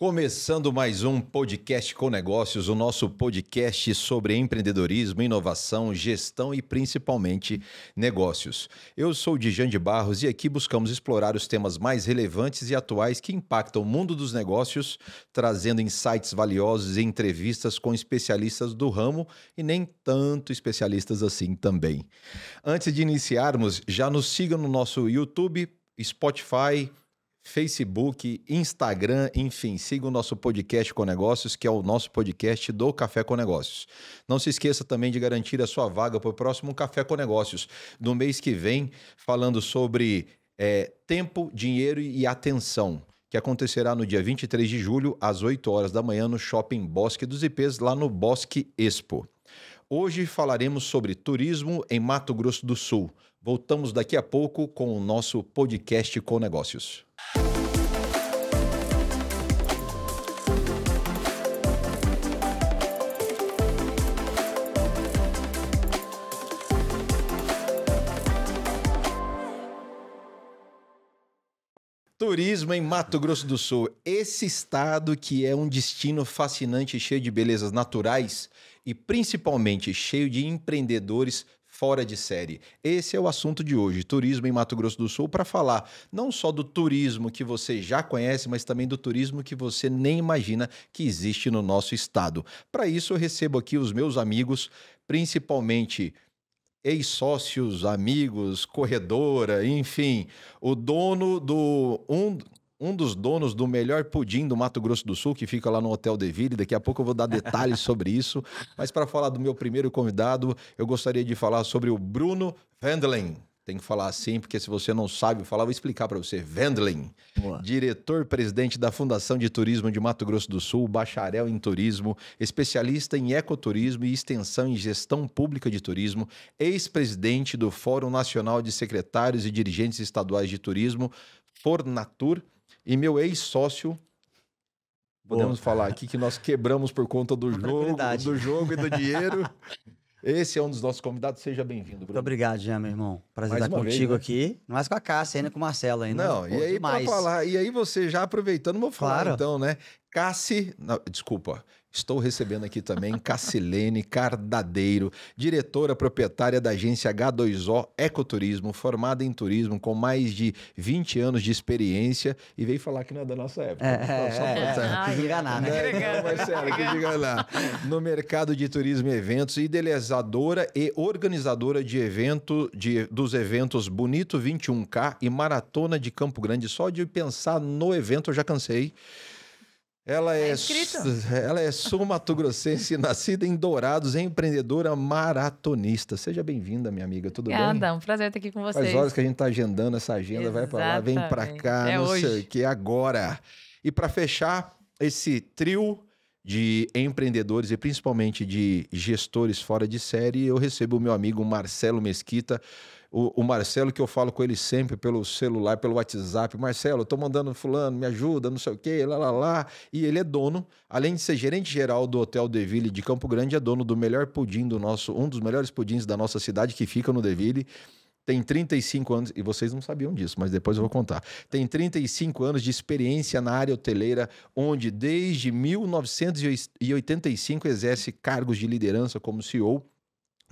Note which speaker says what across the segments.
Speaker 1: Começando mais um podcast com negócios, o nosso podcast sobre empreendedorismo, inovação, gestão e principalmente negócios. Eu sou Dijan de Barros e aqui buscamos explorar os temas mais relevantes e atuais que impactam o mundo dos negócios, trazendo insights valiosos e entrevistas com especialistas do ramo e nem tanto especialistas assim também. Antes de iniciarmos, já nos sigam no nosso YouTube, Spotify, Facebook, Instagram, enfim, siga o nosso podcast com negócios, que é o nosso podcast do Café com Negócios. Não se esqueça também de garantir a sua vaga para o próximo Café com Negócios do mês que vem, falando sobre é, tempo, dinheiro e atenção que acontecerá no dia 23 de julho, às 8 horas da manhã, no Shopping Bosque dos Ipês, lá no Bosque Expo. Hoje falaremos sobre turismo em Mato Grosso do Sul. Voltamos daqui a pouco com o nosso podcast com negócios. Turismo em Mato Grosso do Sul. Esse estado que é um destino fascinante, cheio de belezas naturais e principalmente cheio de empreendedores fora de série. Esse é o assunto de hoje, turismo em Mato Grosso do Sul, para falar não só do turismo que você já conhece, mas também do turismo que você nem imagina que existe no nosso estado. Para isso, eu recebo aqui os meus amigos, principalmente ex-sócios, amigos, corredora, enfim, o dono do um um dos donos do melhor pudim do Mato Grosso do Sul, que fica lá no Hotel De Ville Daqui a pouco eu vou dar detalhes sobre isso. Mas para falar do meu primeiro convidado, eu gostaria de falar sobre o Bruno Vendelen. Tem que falar assim, porque se você não sabe falar, vou explicar para você. Vendling, diretor-presidente da Fundação de Turismo de Mato Grosso do Sul, bacharel em turismo, especialista em ecoturismo e extensão em gestão pública de turismo, ex-presidente do Fórum Nacional de Secretários e Dirigentes Estaduais de Turismo, Fornatur, e meu ex-sócio Podemos Boa. falar aqui que nós quebramos por conta do jogo, do jogo e do dinheiro.
Speaker 2: Esse é um dos nossos convidados. Seja bem-vindo, Bruno. Muito obrigado, Jean, meu irmão. Prazer mais estar contigo vez, né? aqui. Não mais com a Cássia, ainda com o Marcelo ainda. Não, Pô, e aí para falar. E aí você já aproveitando, vou falar claro. então, né?
Speaker 1: Cassi, não, desculpa, estou recebendo aqui também Cassilene Cardadeiro, diretora proprietária da agência H2O Ecoturismo, formada em turismo com mais de 20 anos de experiência e veio falar que não é da nossa época. É, não, só é, é. Ah, enganar, né?
Speaker 3: Não, Marcelo,
Speaker 1: enganar. No mercado de turismo e eventos, idealizadora e organizadora de evento, de, dos eventos Bonito 21K e Maratona de Campo Grande. Só de pensar no evento eu já cansei. Ela é, é ela é sul grossense nascida em Dourados, empreendedora maratonista. Seja bem-vinda, minha amiga. Tudo Obrigada, bem? Obrigada, um
Speaker 4: prazer estar aqui com vocês. As horas
Speaker 1: que a gente está agendando essa agenda, Exatamente. vai para lá, vem para cá, é não hoje. sei o que, agora. E para fechar esse trio de empreendedores e principalmente de gestores fora de série, eu recebo o meu amigo Marcelo Mesquita, o, o, Marcelo, que eu falo com ele sempre pelo celular, pelo WhatsApp, Marcelo, eu tô mandando fulano, me ajuda, não sei o quê, lá, lá, lá. E ele é dono, além de ser gerente geral do Hotel Deville de Campo Grande, é dono do melhor pudim do nosso, um dos melhores pudins da nossa cidade, que fica no Deville. Tem 35 anos, e vocês não sabiam disso, mas depois eu vou contar. Tem 35 anos de experiência na área hoteleira, onde desde 1985 exerce cargos de liderança como CEO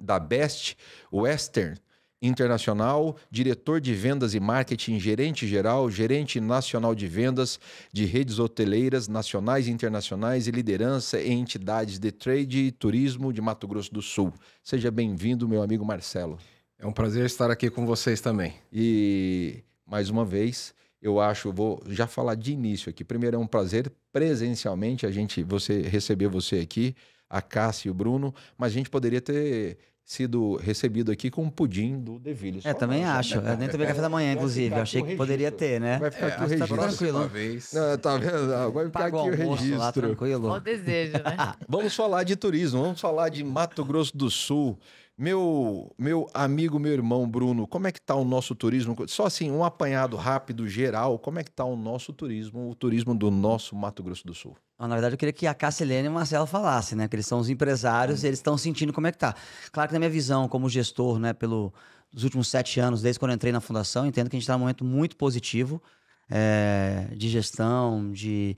Speaker 1: da Best Western internacional, diretor de vendas e marketing, gerente geral, gerente nacional de vendas de redes hoteleiras nacionais e internacionais e liderança em entidades de trade e turismo de Mato Grosso do Sul. Seja bem-vindo, meu amigo Marcelo. É um prazer estar aqui com vocês também. E mais uma vez, eu acho, vou já falar de início aqui. Primeiro é um prazer presencialmente a gente você receber você aqui, a Cássia e o Bruno, mas a gente poderia ter sido recebido aqui com um pudim do
Speaker 3: Deville. É, também acho. Né? Eu nem tomei café da manhã,
Speaker 1: inclusive. Eu achei que poderia ter, né? Vai ficar é, aqui o tá registro. Tá tranquilo. Vez. Não, tá vendo? Vai ficar aqui o registro. Lá, tranquilo. Bom desejo, né? vamos falar de turismo, vamos falar de Mato Grosso do Sul. Meu, meu amigo, meu irmão Bruno, como é que está o nosso turismo? Só assim, um apanhado rápido, geral, como é que está o nosso turismo, o turismo do nosso Mato Grosso
Speaker 2: do Sul? Ah, na verdade, eu queria que a Cassilene e o Marcelo falassem, né? Que eles são os empresários, é. eles estão sentindo como é que está Claro que na minha visão, como gestor, né, pelo, dos últimos sete anos, desde quando entrei na fundação, entendo que a gente está num momento muito positivo é, de gestão, de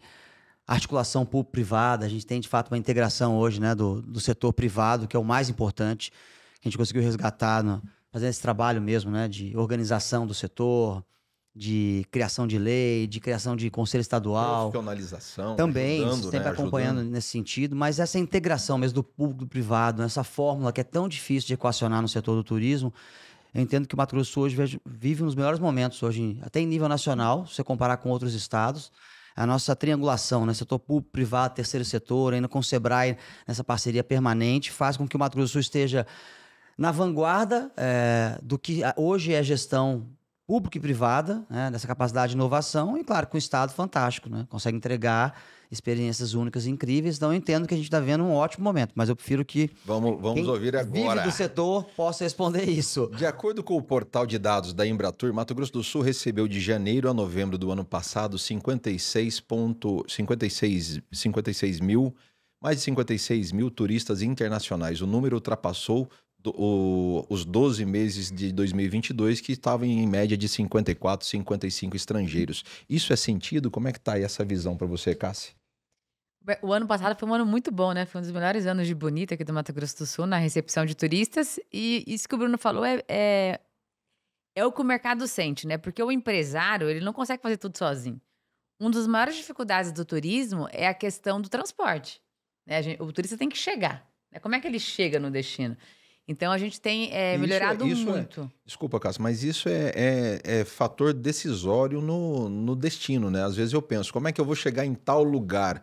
Speaker 2: articulação público-privada. A gente tem, de fato, uma integração hoje né, do, do setor privado, que é o mais importante que a gente conseguiu resgatar, no, fazendo esse trabalho mesmo, né? De organização do setor, de criação de lei, de criação de conselho estadual.
Speaker 1: Profissionalização. Também, ajudando, sempre né? acompanhando
Speaker 2: ajudando. nesse sentido, mas essa integração mesmo do público do privado, essa fórmula que é tão difícil de equacionar no setor do turismo, eu entendo que o Mato Grosso Sul hoje vive nos melhores momentos hoje, até em nível nacional, se você comparar com outros estados. A nossa triangulação, né? setor público, privado, terceiro setor, ainda com o SEBRAE, nessa parceria permanente, faz com que o Mato Grosso Sul esteja na vanguarda é, do que hoje é gestão pública e privada, né, dessa capacidade de inovação, e claro, com o Estado fantástico, né, consegue entregar experiências únicas e incríveis. Então, eu entendo que a gente está vendo um ótimo momento, mas eu prefiro que. Vamos, vamos ouvir agora. Vive do setor possa responder isso. De acordo com o
Speaker 1: portal de dados da Embratur, Mato Grosso do Sul recebeu de janeiro a novembro do ano passado 56, ponto, 56, 56 mil. Mais de 56 mil turistas internacionais. O número ultrapassou do, o, os 12 meses de 2022, que estavam em média de 54, 55 estrangeiros. Isso é sentido? Como é que está aí essa visão para você, Cassi?
Speaker 4: O ano passado foi um ano muito bom, né? Foi um dos melhores anos de Bonita aqui do Mato Grosso do Sul, na recepção de turistas. E isso que o Bruno falou é, é, é o que o mercado sente, né? Porque o empresário, ele não consegue fazer tudo sozinho. Uma das maiores dificuldades do turismo é a questão do transporte. Né? O turista tem que chegar. Né? Como é que ele chega no destino? Então a gente tem eh, é, melhorado isso, isso é. muito. É,
Speaker 1: desculpa, Cássio, mas isso é, é, é, fator decisório no, no destino, né? Às vezes eu penso, como é que eu vou chegar em tal lugar?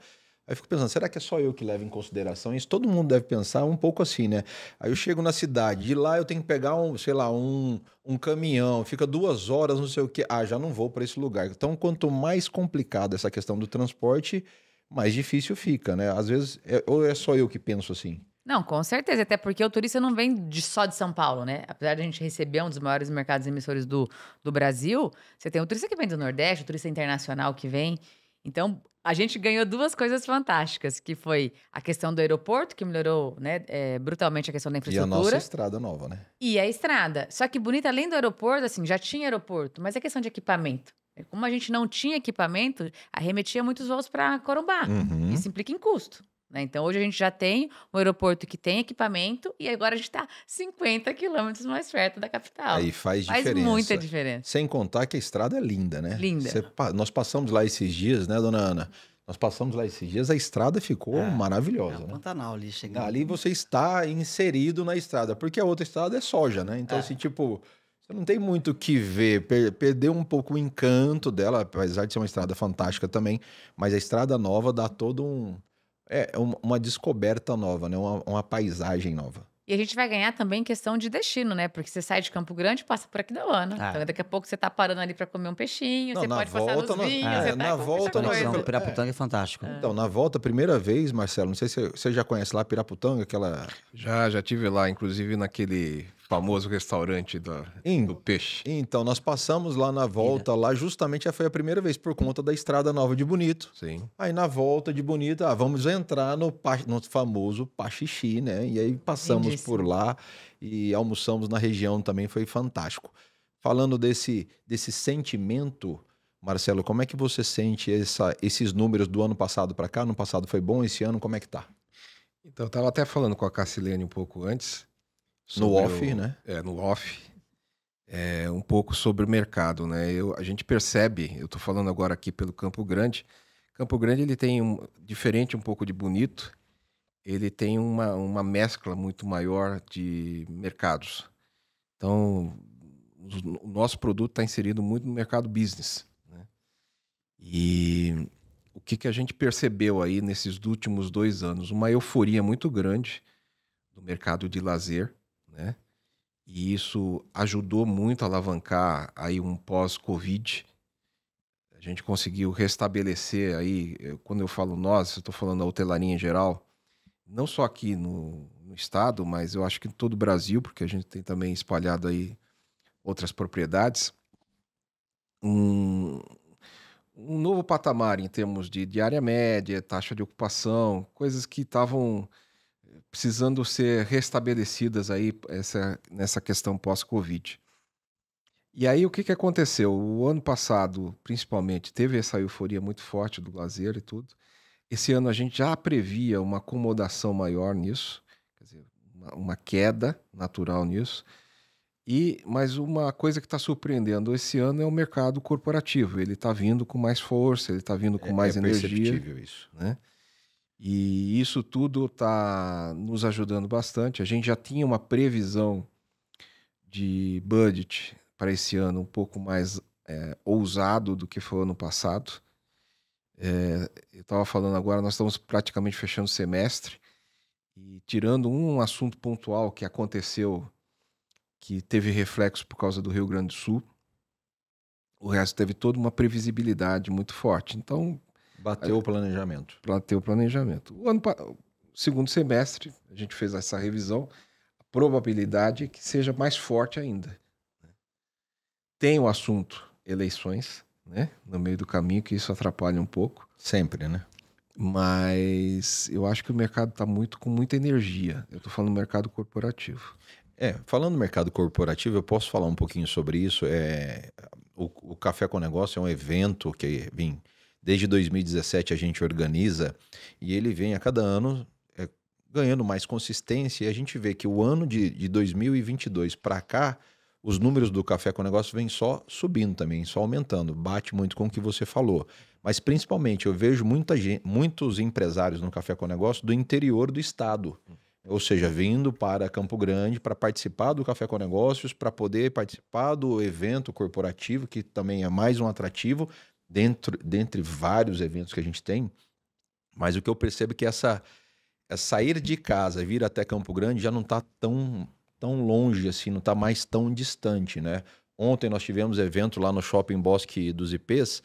Speaker 1: Aí eu fico pensando, será que é só eu que levo em consideração isso? Todo mundo deve pensar um pouco assim, né? Aí eu chego na cidade, de lá eu tenho que pegar um, sei lá, um, um caminhão, fica duas horas, não sei o quê. Ah, já não vou para esse lugar. Então, quanto mais complicada essa questão do transporte, mais difícil fica, né? Às vezes, é, ou é só eu que penso assim?
Speaker 4: Não, com certeza. Até porque o turista não vem de, só de São Paulo, né? Apesar de a gente receber um dos maiores mercados emissores do, do Brasil, você tem o turista que vem do Nordeste, o turista internacional que vem. Então, a gente ganhou duas coisas fantásticas, que foi a questão do aeroporto, que melhorou né, é, brutalmente a questão da infraestrutura. E a nossa estrada nova, né? E a estrada. Só que bonita, além do aeroporto, assim, já tinha aeroporto, mas é questão de equipamento. É, como a gente não tinha equipamento, arremetia muitos voos para Corumbá. Uhum. Isso implica em custo. Né? Então, hoje a gente já tem um aeroporto que tem equipamento e agora a gente está 50 quilômetros mais perto da capital. Aí faz, diferença. Faz muita diferença.
Speaker 1: Sem contar que a estrada é linda, né? Linda. nós passamos lá esses dias, né, dona Ana? Nós passamos lá esses dias, a estrada ficou é, maravilhosa. É, né?
Speaker 2: Pantanal ali chegando. Ali
Speaker 1: você está inserido na estrada, porque a outra estrada é soja, né? Então, é. assim, tipo, você não tem muito o que ver. Per perdeu um pouco o encanto dela, apesar de ser uma estrada fantástica também, mas a estrada nova dá todo um é, é uma descoberta nova, né? uma, uma paisagem nova.
Speaker 4: E a gente vai ganhar também questão de destino, né? Porque você sai de Campo Grande e passa por aqui da Ana. Ah. Então daqui a pouco você tá parando ali para comer um peixinho, não, você pode volta, passar nos não, vinhos, é, você na tá volta, na volta, Piraputanga
Speaker 2: é, é fantástico. É.
Speaker 1: Então, na volta, primeira vez, Marcelo, não sei se você já conhece lá Piraputanga, aquela
Speaker 3: Já, já tive lá, inclusive naquele famoso restaurante do In, do peixe. Então, nós passamos lá na volta,
Speaker 1: lá justamente foi a primeira vez por conta da Estrada Nova de Bonito.
Speaker 3: Sim. Aí na volta
Speaker 1: de Bonito, ah, vamos entrar no, no famoso Pachixi, né? E aí passamos por lá e almoçamos na região também, foi fantástico. Falando desse, desse sentimento, Marcelo, como é que você sente essa, esses números do ano passado para
Speaker 3: cá? No passado foi bom, esse ano como é que tá? Então, eu estava até falando com a Cassilene um pouco antes
Speaker 1: no off, o, né?
Speaker 3: É, no off. É, um pouco sobre o mercado, né? Eu, a gente percebe, eu estou falando agora aqui pelo Campo Grande. Campo Grande ele tem um diferente um pouco de bonito. Ele tem uma, uma mescla muito maior de mercados. Então, o nosso produto está inserido muito no mercado business. Né? E o que, que a gente percebeu aí nesses últimos dois anos? Uma euforia muito grande do mercado de lazer né? E isso ajudou muito a alavancar aí um pós-Covid. A gente conseguiu restabelecer aí, eh, quando eu falo nós, estou falando a hotelaria em geral, não só aqui no, no estado, mas eu acho que em todo o Brasil, porque a gente tem também espalhado aí outras propriedades. Um, um novo patamar em termos de diária média, taxa de ocupação, coisas que estavam precisando ser restabelecidas aí essa, nessa questão pós-Covid. E aí o que, que aconteceu? O ano passado, principalmente, teve essa euforia muito forte do lazer e tudo. Esse ano a gente já previa uma acomodação maior nisso, dizer, uma, uma, queda natural nisso. E mas uma coisa que está surpreendendo esse ano é o mercado corporativo. Ele está vindo com mais força, ele está vindo com é, mais é energia. É perceptível isso, né? E isso tudo está nos ajudando bastante. A gente já tinha uma previsão de budget para esse ano um pouco mais é, ousado do que foi ano passado. É, eu estava falando agora, nós estamos praticamente fechando o semestre e tirando um assunto pontual que aconteceu, que teve reflexo por causa do Rio Grande do Sul, o resto teve toda uma previsibilidade muito forte. Então, Bateu o planejamento. Bateu o planejamento. O ano, segundo semestre, a gente fez essa revisão, a probabilidade é que seja mais forte ainda. Né? Tem o assunto eleições, né? No meio do caminho, que isso atrapalha um pouco. Sempre, né? Mas eu acho que o mercado está muito com muita energia. Eu estou falando do mercado corporativo.
Speaker 1: É, falando do mercado corporativo, eu posso falar um pouquinho sobre isso. É, o, o Café com Negócio é um evento que vim Desde 2017 a gente organiza e ele vem a cada ano é, ganhando mais consistência. E a gente vê que o ano de, de 2022 para cá, os números do Café com Negócio vêm só subindo também, só aumentando. Bate muito com o que você falou. Mas principalmente eu vejo muita gente, muitos empresários no Café com Negócio do interior do estado. Ou seja, vindo para Campo Grande para participar do Café com Negócios, para poder participar do evento corporativo, que também é mais um atrativo, dentro, dentre vários eventos que a gente tem, mas o que eu percebo é que essa, essa sair de casa, vir até Campo Grande já não está tão, tão longe assim, não está mais tão distante, né? Ontem nós tivemos evento lá no Shopping Bosque dos IPs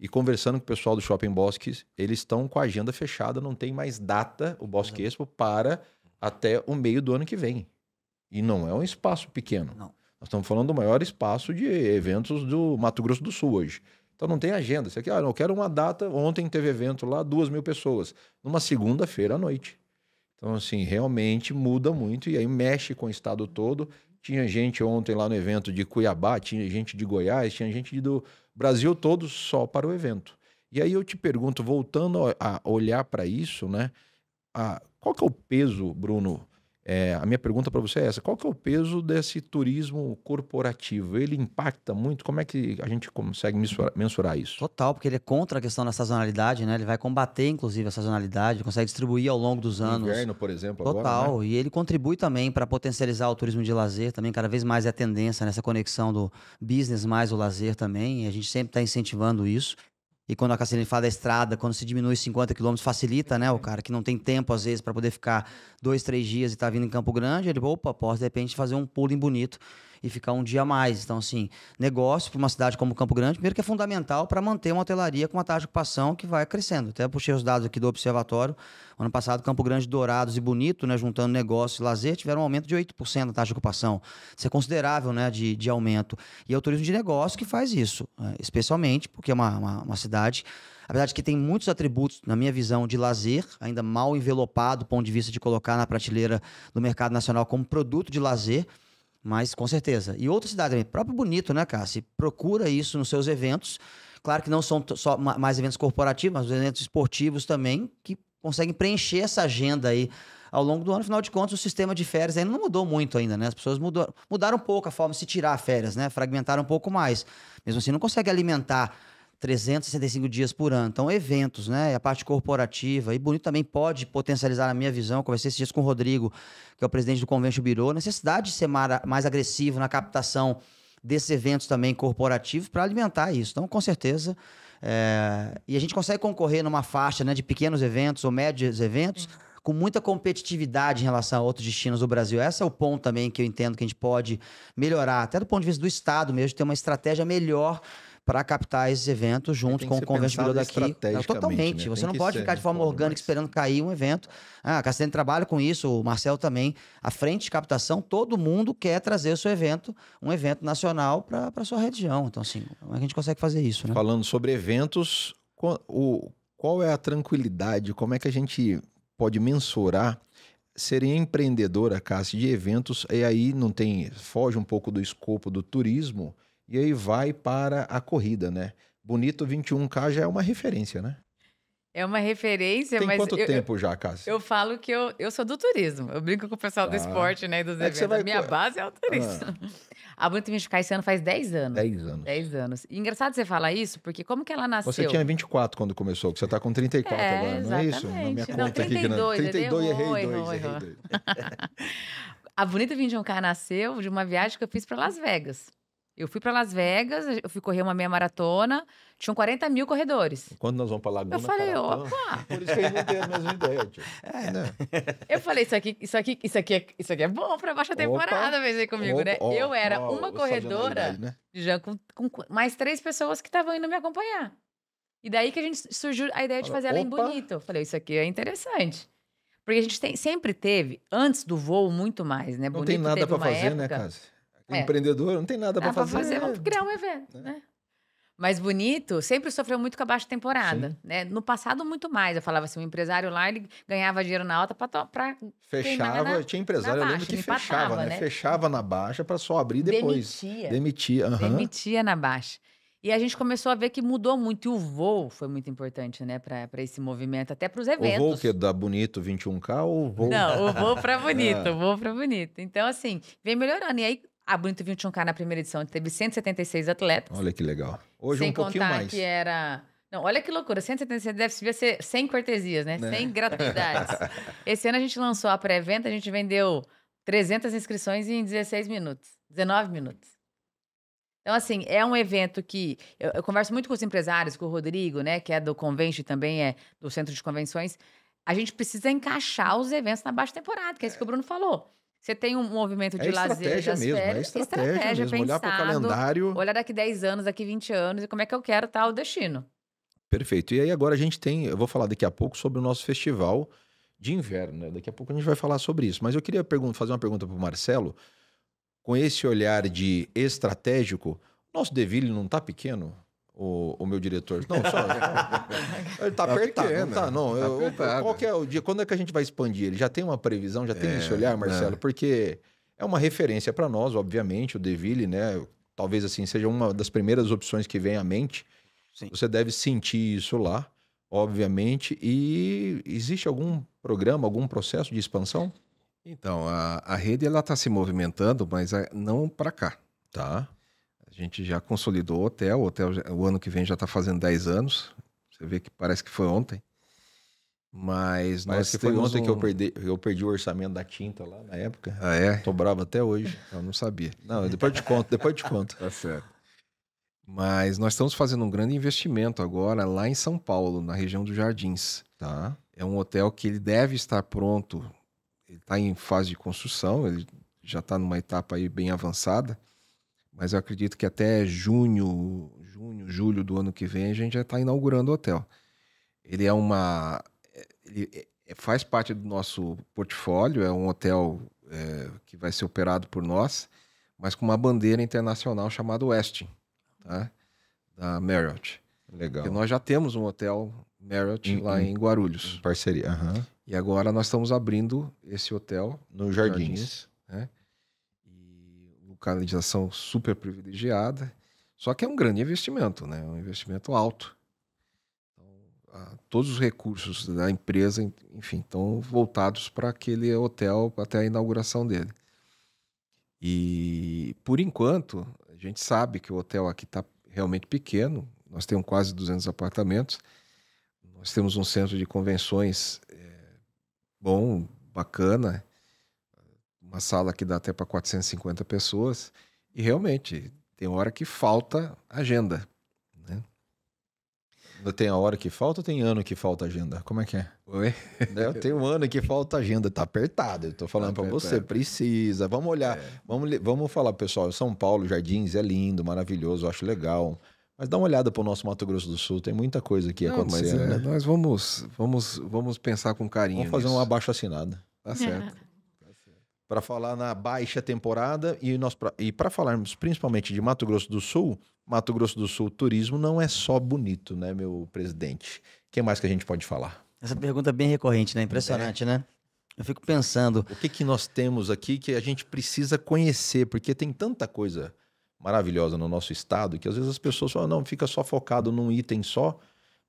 Speaker 1: e conversando com o pessoal do Shopping Bosque, eles estão com a agenda fechada, não tem mais data o Bosque não. Uhum. Expo para até o meio do ano que vem. E não é um espaço pequeno. Não. Nós estamos falando do maior espaço de eventos do Mato Grosso do Sul hoje. Então não tem agenda. Você quer, ah, eu quero uma data. Ontem teve evento lá, duas mil pessoas, numa segunda-feira à noite. Então, assim, realmente muda muito e aí mexe com o estado todo. Tinha gente ontem lá no evento de Cuiabá, tinha gente de Goiás, tinha gente do Brasil todo só para o evento. E aí eu te pergunto, voltando a olhar para isso, né? A, qual que é o peso, Bruno, é, a minha pergunta para você é essa: qual que é o peso desse turismo corporativo? Ele impacta muito? Como é que a
Speaker 2: gente consegue mensurar, isso? Total, porque ele é contra a questão da sazonalidade, né? Ele vai combater, inclusive, a sazonalidade, consegue distribuir ao longo dos anos. Inverno,
Speaker 1: por exemplo. Total. Agora,
Speaker 2: né? E ele contribui também para potencializar o turismo de lazer, também cada vez mais é a tendência nessa conexão do business mais o lazer também. E a gente sempre está incentivando isso. E quando a Cassiane fala da é estrada, quando se diminui 50 quilômetros, facilita, né? O cara que não tem tempo, às vezes, para poder ficar dois, três dias e tá vindo em Campo Grande, ele, opa, posso de repente fazer um pulo bonito e ficar um dia a mais. Então, assim, negócio para uma cidade como Campo Grande, primeiro que é fundamental para manter uma hotelaria com uma taxa de ocupação que vai crescendo. Até puxei os dados aqui do observatório. Ano passado, Campo Grande, Dourados e Bonito, né, juntando negócio e lazer, tiveram um aumento de 8% da taxa de ocupação. Isso é considerável né, de, de aumento. E é o turismo de negócio que faz isso, né? especialmente porque é uma, uma, uma cidade apesar de que tem muitos atributos, na minha visão, de lazer, ainda mal envelopado do ponto de vista de colocar na prateleira do mercado nacional como produto de lazer, mas com certeza. E outra cidade também, próprio Bonito, né, cara? Se procura isso nos seus eventos. Claro que não são só mais eventos corporativos, mas eventos esportivos também, que conseguem preencher essa agenda aí ao longo do ano. Afinal de contas, o sistema de férias ainda não mudou muito ainda, né? As pessoas mudaram mudaram um pouco a forma de se tirar férias, né? Fragmentaram um pouco mais. Mesmo assim, não consegue alimentar 365 dias por ano. Então, eventos, né? A parte corporativa. E Bonito também pode potencializar, na minha visão, eu conversei esses dias com o Rodrigo, que é o presidente do Convention Bureau, a necessidade de ser mais agressivo na captação desses eventos também corporativos para alimentar isso. Então, com certeza. É... E a gente consegue concorrer numa faixa né, de pequenos eventos ou médios eventos. Uhum. com muita competitividade em relação a outros destinos do Brasil. Esse é o ponto também que eu entendo que a gente pode melhorar, até do ponto de vista do Estado mesmo, ter uma estratégia melhor para captar esses eventos junto com o Convention Bureau daqui. Totalmente. Né? Você não pode ficar de forma orgânica esperando cair um evento. Ah, a Cassiane trabalha com isso, o Marcel também. A frente de captação, todo mundo quer trazer o seu evento, um evento nacional para a sua região. Então, assim,
Speaker 1: é a gente consegue fazer isso. Né? Falando sobre eventos, o, qual é a tranquilidade? Como é que a gente pode mensurar? seria empreendedora, Cássio, de eventos, e aí não tem, foge um pouco do escopo do turismo, e aí vai para a corrida, né? Bonito 21K já é uma referência, né?
Speaker 4: É uma referência, Tem mas. Quanto eu, tempo já, Cássio? Eu falo que eu, eu sou do turismo. Eu brinco com o pessoal ah, do esporte, né? Dos é eventos. Vai... Minha base é o turismo. Ah. A Bonito 20K esse ano faz 10 anos. 10 anos. 10 anos. E engraçado você falar isso, porque como que ela nasceu? Você tinha
Speaker 1: 24 quando começou, porque você tá com 34 é, agora, não é isso? Na minha não, conta 32, aqui, 32, é errei dois, errou, errei dois.
Speaker 4: a Bonito 21K nasceu de uma viagem que eu fiz para Las Vegas. Eu fui para Las Vegas, eu fui correr uma meia maratona, tinham 40 mil corredores.
Speaker 1: Quando nós vamos para Laguna Eu falei, tá opa! Por isso que eles não tem a mesma ideia, tio.
Speaker 4: É, né? Eu falei, isso aqui, isso aqui, isso aqui, é, isso aqui é bom para baixa temporada, pensei comigo, né? opa, né? Ó, eu era ó, uma corredora né? já com, com, mais três pessoas que estavam indo me acompanhar. E daí que a gente surgiu a ideia de fazer opa. ela em bonito. Eu falei, isso aqui é interessante. Porque a gente tem, sempre teve, antes do voo, muito mais, né? Não bonito tem nada para fazer, né, época, né, Cássio? é. empreendedor, não tem nada para fazer. fazer. Vamos criar um né? evento, né? Mas bonito sempre sofreu muito com a baixa temporada, né? No passado, muito mais. Eu falava assim, o um empresário lá, ele ganhava dinheiro na alta para... Fechava, na, tinha empresário, baixa, eu lembro que fechava, né? né?
Speaker 1: Fechava na baixa para só abrir depois. Demitia. Demitia, uhum. Demitia
Speaker 4: na baixa. E a gente começou a ver que mudou muito. E o voo foi muito importante, né, para esse movimento, até para os eventos. O voo que
Speaker 1: é dá Bonito 21K ou o voo? Não, o voo para Bonito, é. o
Speaker 4: voo para Bonito. Então, assim, vem melhorando. E aí, a Bonito 21K na primeira edição teve 176 atletas.
Speaker 1: Olha que legal.
Speaker 3: Hoje um pouquinho mais. que
Speaker 4: era... Não, olha que loucura. 176 deve ser sem cortesias, né? né? Sem gratuidades. Esse ano a gente lançou a pré-venda, a gente vendeu 300 inscrições em 16 minutos. 19 minutos. Então, assim, é um evento que... Eu, eu converso muito com os empresários, com o Rodrigo, né? Que é do Convention também, é do Centro de Convenções. A gente precisa encaixar os eventos na baixa temporada, que é isso que o Bruno falou. Você tem um movimento de é lazer mesmo, é férias. É estratégia, estratégia mesmo, é pensado, olhar para o calendário. Olhar daqui 10 anos, daqui 20 anos, e como é que eu quero tal o destino.
Speaker 1: Perfeito. E aí agora a gente tem, eu vou falar daqui a pouco sobre o nosso festival de inverno, né? Daqui a pouco a gente vai falar sobre isso. Mas eu queria fazer uma pergunta para o Marcelo. Com esse olhar de estratégico, nosso Deville não está pequeno? o, o meu diretor. Não, só. ele tá, apertado, é tá, não tá? Não. Tá eu, apertado. qual é o dia? Quando é que a gente vai expandir? Ele já tem uma previsão, já tem é, esse olhar, Marcelo? É. Porque é uma referência para nós, obviamente, o Deville, né? Talvez assim seja uma das primeiras opções que vem à mente. Sim. Você deve sentir isso lá, obviamente. E
Speaker 3: existe algum programa, algum processo de expansão? Então, a, a rede ela está se movimentando, mas é não para cá. Tá. A gente já consolidou o hotel, o hotel o ano que vem já está fazendo 10 anos. Você vê que parece que foi ontem. Mas parece que foi ontem um... que eu perdi,
Speaker 1: eu perdi o orçamento da tinta lá na época.
Speaker 3: Ah, é? Tô bravo até hoje. Eu não sabia. Não, depois eu te conto, depois eu te conto. Tá certo. Mas nós estamos fazendo um grande investimento agora lá em São Paulo, na região dos Jardins. Tá. É um hotel que ele deve estar pronto. Ele está em fase de construção, ele já está numa etapa aí bem avançada mas eu acredito que até junho, junho, julho do ano que vem a gente já está inaugurando o hotel. Ele é uma, ele é, é, faz parte do nosso portfólio, é um hotel é, que vai ser operado por nós, mas com uma bandeira internacional chamada Westin, tá? da Marriott. Legal. Porque nós já temos um hotel Marriott em, lá em Guarulhos. Em parceria. Uhum. E agora nós estamos abrindo esse hotel no Jardins. Jardins né? localização super privilegiada, só que é um grande investimento, né? É um investimento alto. Então, todos os recursos da empresa, enfim, estão voltados para aquele hotel até a inauguração dele. E, por enquanto, a gente sabe que o hotel aqui está realmente pequeno, nós temos quase 200 apartamentos, nós temos um centro de convenções é, bom, bacana, uma sala que dá até para 450 pessoas, e realmente tem hora que falta agenda. Né? Tem a hora que falta ou tem ano que falta agenda? Como é que é?
Speaker 1: Oi? Né? Tem um ano que falta agenda, tá apertado. Eu tô falando tá para você, precisa. Vamos olhar, é. vamos, vamos falar, pessoal. São Paulo, Jardins é lindo, maravilhoso, acho legal. Mas dá uma olhada para o nosso Mato Grosso do Sul, tem muita coisa aqui acontecendo. é, né?
Speaker 3: Nós vamos, vamos, vamos
Speaker 1: pensar com carinho. Vamos fazer nisso. um abaixo assinado. Tá certo para falar na baixa temporada e, nós, e para falarmos principalmente de Mato Grosso do Sul, Mato Grosso do Sul, turismo não é só bonito, né, meu presidente? O que mais que a gente pode falar? Essa pergunta é bem recorrente, né? Impressionante, é. né? Eu fico pensando. O que, que nós temos aqui que a gente precisa conhecer? Porque tem tanta coisa maravilhosa no nosso estado que às vezes as pessoas falam, não, fica só focado num item só.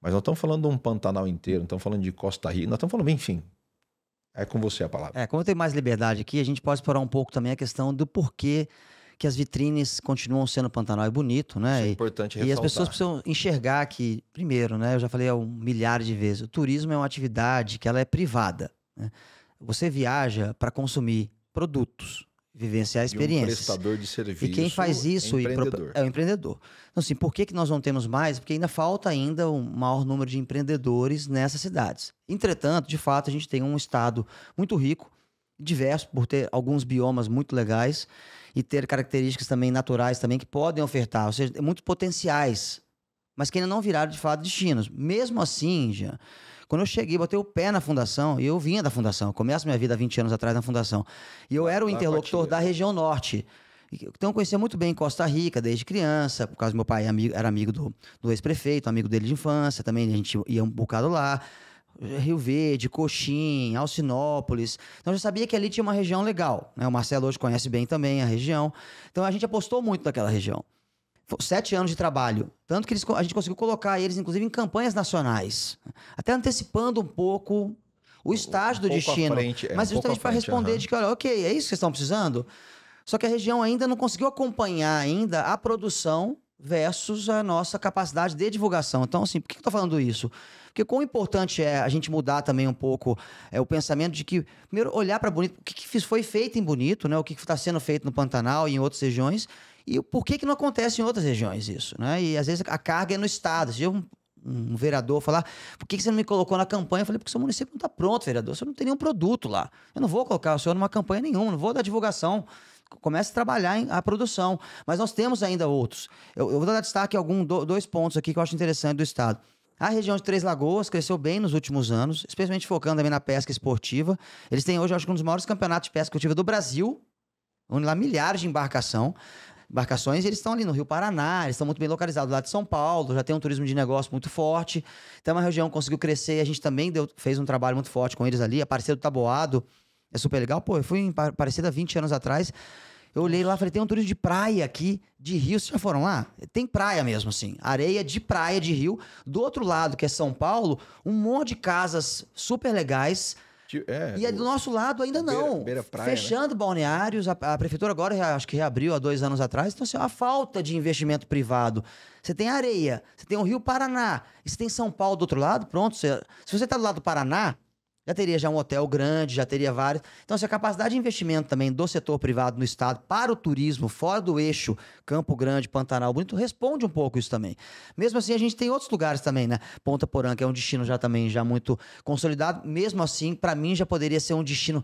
Speaker 1: Mas nós estamos falando de um Pantanal inteiro, estamos falando de Costa Rica,
Speaker 2: nós estamos falando, enfim, é com você a palavra. É, como eu tenho mais liberdade aqui, a gente pode explorar um pouco também a questão do porquê que as vitrines continuam sendo Pantanal é bonito, né? Isso é importante e, ressaltar. E as pessoas precisam enxergar que, primeiro, né? Eu já falei há um milhares de vezes, o turismo é uma atividade que ela é privada. Né? Você viaja para consumir produtos, vivenciar experiências. E um prestador
Speaker 1: de serviço. E quem faz isso é, empreendedor.
Speaker 2: é o empreendedor. Então, assim, por que, que nós não temos mais? Porque ainda falta ainda um maior número de empreendedores nessas cidades. Entretanto, de fato, a gente tem um estado muito rico, diverso, por ter alguns biomas muito legais e ter características também naturais também que podem ofertar, ou seja, muito potenciais, mas que ainda não viraram de fato destinos. Mesmo assim, já quando eu cheguei, botei o pé na fundação, e eu vinha da fundação, eu começo minha vida 20 anos atrás na fundação. E eu era o interlocutor da região norte. Então eu conhecia muito bem Costa Rica desde criança, por causa do meu pai era amigo do, do ex-prefeito, amigo dele de infância, também a gente ia um bocado lá. Rio Verde, Coxim, Alcinópolis. Então eu já sabia que ali tinha uma região legal. Né? O Marcelo hoje conhece bem também a região. Então a gente apostou muito naquela região sete anos de trabalho. Tanto que eles, a gente conseguiu colocar eles, inclusive, em campanhas nacionais. Até antecipando um pouco o estágio um do destino. Frente, é, mas um justamente para responder uhum. de que, olha, ok, é isso que vocês estão precisando. Só que a região ainda não conseguiu acompanhar ainda a produção versus a nossa capacidade de divulgação. Então, assim, por que eu estou falando isso? Porque quão importante é a gente mudar também um pouco é, o pensamento de que, primeiro, olhar para Bonito, o que, que, foi feito em Bonito, né? o que está sendo feito no Pantanal e em outras regiões, e por que, que não acontece em outras regiões isso? Né? E às vezes a carga é no Estado. Se um, um vereador falar, por que, que você não me colocou na campanha? Eu falei, porque seu município não está pronto, vereador. Você não tem nenhum produto lá. Eu não vou colocar o senhor numa campanha nenhuma, não vou dar divulgação. Comece a trabalhar em, a produção. Mas nós temos ainda outros. Eu, eu vou dar destaque a algum, do, dois pontos aqui que eu acho interessante do Estado. A região de Três Lagoas cresceu bem nos últimos anos, especialmente focando também na pesca esportiva. Eles têm hoje, acho que um dos maiores campeonatos de pesca esportiva do Brasil, onde lá milhares de embarcação embarcações, eles estão ali no Rio Paraná, eles estão muito bem localizados lá de São Paulo, já tem um turismo de negócio muito forte. Então, é a região conseguiu crescer, a gente também deu, fez um trabalho muito forte com eles ali. Apareceu do Taboado, é super legal. Pô, eu fui em Aparecida 20 anos atrás, eu olhei lá e falei, tem um turismo de praia aqui, de rio, vocês já foram lá? Tem praia mesmo, assim, areia de praia, de rio. Do outro lado, que é São Paulo, um monte de casas super legais, é, e é do, do nosso lado ainda não. Beira,
Speaker 1: beira praia, né? Fechando
Speaker 2: né? balneários, a, a, prefeitura agora acho que reabriu há dois anos atrás. Então, assim, a falta de investimento privado. Você tem areia, você tem o Rio Paraná, e você tem São Paulo do outro lado, pronto. Você, se você está do lado do Paraná, já teria já um hotel grande, já teria vários. Então, se a capacidade de investimento também do setor privado no estado para o turismo fora do eixo Campo Grande, Pantanal Bonito, responde um pouco isso também. Mesmo assim, a gente tem outros lugares também, né? Ponta Porã, que é um destino já também já muito consolidado. Mesmo assim, para mim já poderia ser um destino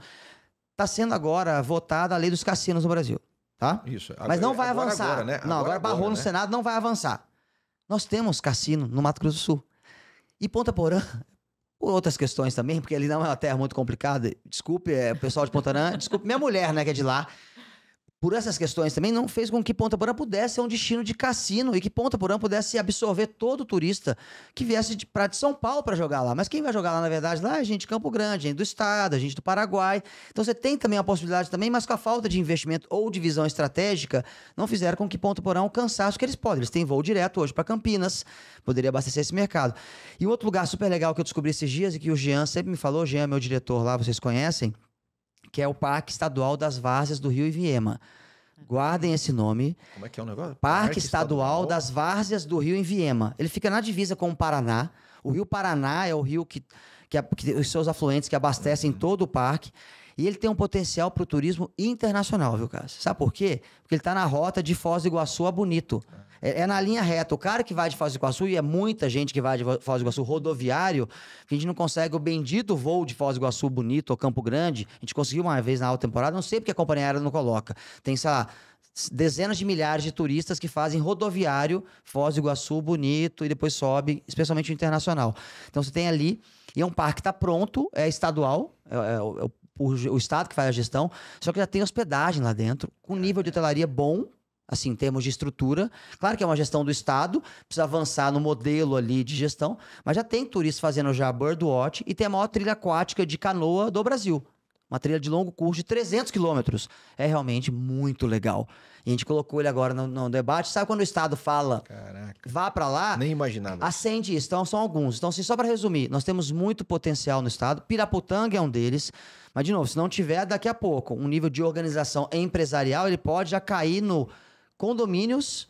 Speaker 2: Está sendo agora votada a lei dos cassinos no Brasil, tá? Isso. Agora, Mas não vai agora, avançar. Agora, né? Agora, não, agora, barrou no né? Senado, não vai avançar. Nós temos cassino no Mato Grosso do Sul. E Ponta Porã outras questões também, porque ali não é uma terra muito complicada. Desculpe, é, o pessoal de Pontarã, desculpe minha mulher, né, que é de lá, por essas questões também, não fez com que Ponta Porã pudesse ser um destino de cassino e que Ponta Porã pudesse absorver todo turista que viesse de, pra, de São Paulo para jogar lá. Mas quem vai jogar lá, na verdade, lá é gente de Campo Grande, gente do Estado, gente do Paraguai. Então você tem também a possibilidade também, mas com a falta de investimento ou de visão estratégica, não fizeram com que Ponta Porã alcançasse o que eles podem. Eles têm voo direto hoje para Campinas, poderia abastecer esse mercado. E outro lugar super legal que eu descobri esses dias e que o Jean sempre me falou, Jean, meu diretor lá, vocês conhecem, que é o Parque Estadual das Várzeas do Rio e Viema. Guardem esse nome.
Speaker 1: Como é que é o negócio?
Speaker 2: Parque, Parque Estadual, Estadual das Várzeas do Rio em Viema. Ele fica na divisa com o Paraná. O Rio Paraná é o rio que, que, que os seus afluentes que abastecem uhum. todo o parque. E ele tem um potencial para o turismo internacional, viu, Cássio? Sabe por quê? Porque ele está na rota de Foz do Iguaçu a Bonito. É, é, na linha reta. O cara que vai de Foz do Iguaçu, e é muita gente que vai de Foz do Iguaçu rodoviário, que a gente não consegue o bendito voo de Foz do Iguaçu Bonito ou Campo Grande. A gente conseguiu uma vez na alta temporada, não sei porque a companhia aérea não coloca. Tem, sei lá, dezenas de milhares de turistas que fazem rodoviário, Foz do Iguaçu, bonito, e depois sobe, especialmente o internacional. Então você tem ali, e é um parque que está pronto, é estadual, é, é, é, o o, o Estado que faz a gestão, só que já tem hospedagem lá dentro, com é nível de hotelaria bom, assim, em termos de estrutura. Claro que é uma gestão do Estado, precisa avançar no modelo ali de gestão, mas já tem turistas fazendo já birdwatch e tem a maior trilha aquática de canoa do Brasil. Uma trilha de longo curso de 300 quilômetros. É realmente muito legal. E a gente colocou ele agora no, no debate. Sabe quando o Estado fala, Caraca, vá para lá? Nem imaginava. Acende isso. Então, são alguns. Então, assim, só para resumir, nós temos muito potencial no Estado. Piraputanga é um deles. Mas, de novo, se não tiver, daqui a pouco, um nível de organização empresarial, ele pode já cair no condomínios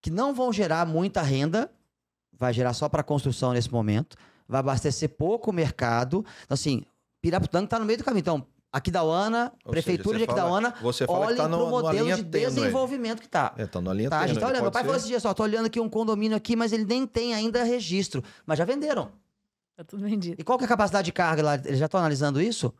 Speaker 2: que não vão gerar muita renda, vai gerar só para construção nesse momento, vai abastecer pouco o mercado. Então, assim, Piraputanga está no meio do caminho. Então, Aquidauana, Ou Prefeitura seja, de Aquidauana, você fala olhem tá para o modelo de desenvolvimento
Speaker 1: que está. É, tá na linha tá, a gente tá né? olhando. Meu pai ser... falou esse dia
Speaker 2: só, tô olhando aqui um condomínio aqui, mas ele nem tem ainda registro. Mas já venderam. Está tudo vendido. E qual que é a capacidade de carga lá? Eles já estão analisando isso?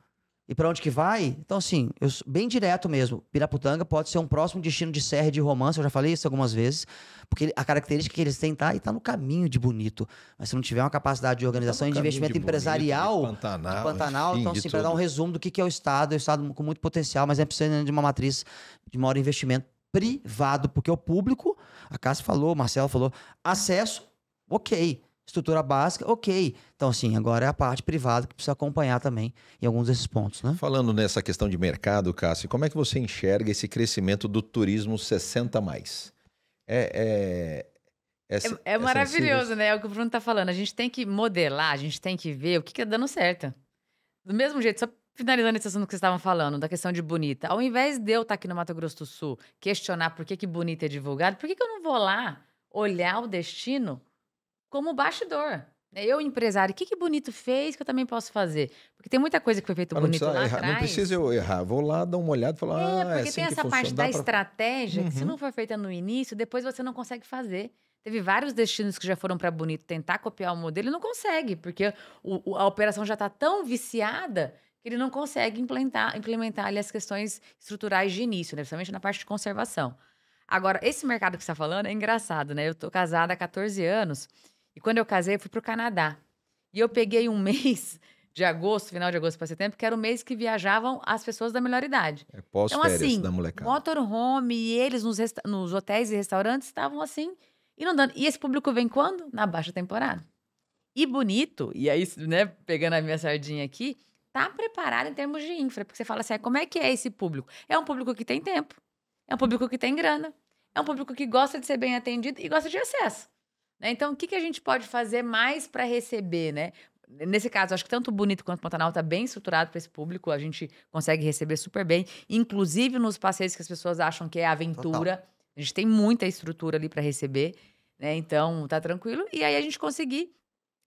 Speaker 2: E para onde que vai? Então, assim, eu, bem direto mesmo. Piraputanga pode ser um próximo destino de serra de romance, eu já falei isso algumas vezes, porque a característica é que eles têm tá, e tá no caminho de bonito. Mas se não tiver uma capacidade de organização tá e de investimento de empresarial, bonito, de Pantanal, de Pantanal então, assim, para dar um resumo do que, que é o Estado, é um Estado com muito potencial, mas é precisando de uma matriz de maior investimento privado, porque o público, a Cássia falou, o Marcelo falou, acesso, ok estrutura básica, ok. Então, assim, agora é a parte privada que precisa acompanhar também em alguns desses pontos. Né?
Speaker 1: Falando nessa questão de mercado, Cássio, como é que você enxerga esse crescimento do turismo 60 mais? É,
Speaker 4: é, é, é maravilhoso, né? É o que o Bruno está falando. A gente tem que modelar, a gente tem que ver o que está dando certo. Do mesmo jeito, só finalizando esse assunto que vocês estavam falando, da questão de bonita. Ao invés de eu estar aqui no Mato Grosso do Sul questionar por que, que bonita é divulgado, por que, que eu não vou lá olhar o destino como bastidor. Eu, empresário, o que, que bonito fez que eu também posso fazer? Porque tem muita coisa que foi feita bonito lá errar, atrás. Não precisa
Speaker 1: eu errar, vou lá dar uma olhada e falar. É, porque ah, é assim tem essa parte da pra...
Speaker 4: estratégia uhum. que, se uhum. não for feita no início, depois você não consegue fazer. Teve vários destinos que já foram para bonito tentar copiar o modelo e não consegue, porque o, a operação já está tão viciada que ele não consegue implementar, implementar ali as questões estruturais de início, né? principalmente na parte de conservação. Agora, esse mercado que você está falando é engraçado, né? Eu estou casada há 14 anos e quando eu casei, eu fui para o Canadá. E eu peguei um mês de agosto, final de agosto para setembro, que era o mês que viajavam as pessoas da melhor idade. É pós então, assim, da molecada. Motorhome e eles nos, nos hotéis e restaurantes estavam assim, inundando. E esse público vem quando? Na baixa temporada. E bonito, e aí, né, pegando a minha sardinha aqui, tá preparado em termos de infra. Porque você fala assim, ah, como é que é esse público? É um público que tem tempo, é um público que tem grana, é um público que gosta de ser bem atendido e gosta de acesso. Né? Então, o que, que a gente pode fazer mais para receber, né? Nesse caso, acho que tanto o Bonito quanto o Pantanal está bem estruturado para esse público, a gente consegue receber super bem, inclusive nos passeios que as pessoas acham que é aventura. Total. A gente tem muita estrutura ali para receber, né? Então, tá tranquilo. E aí a gente conseguir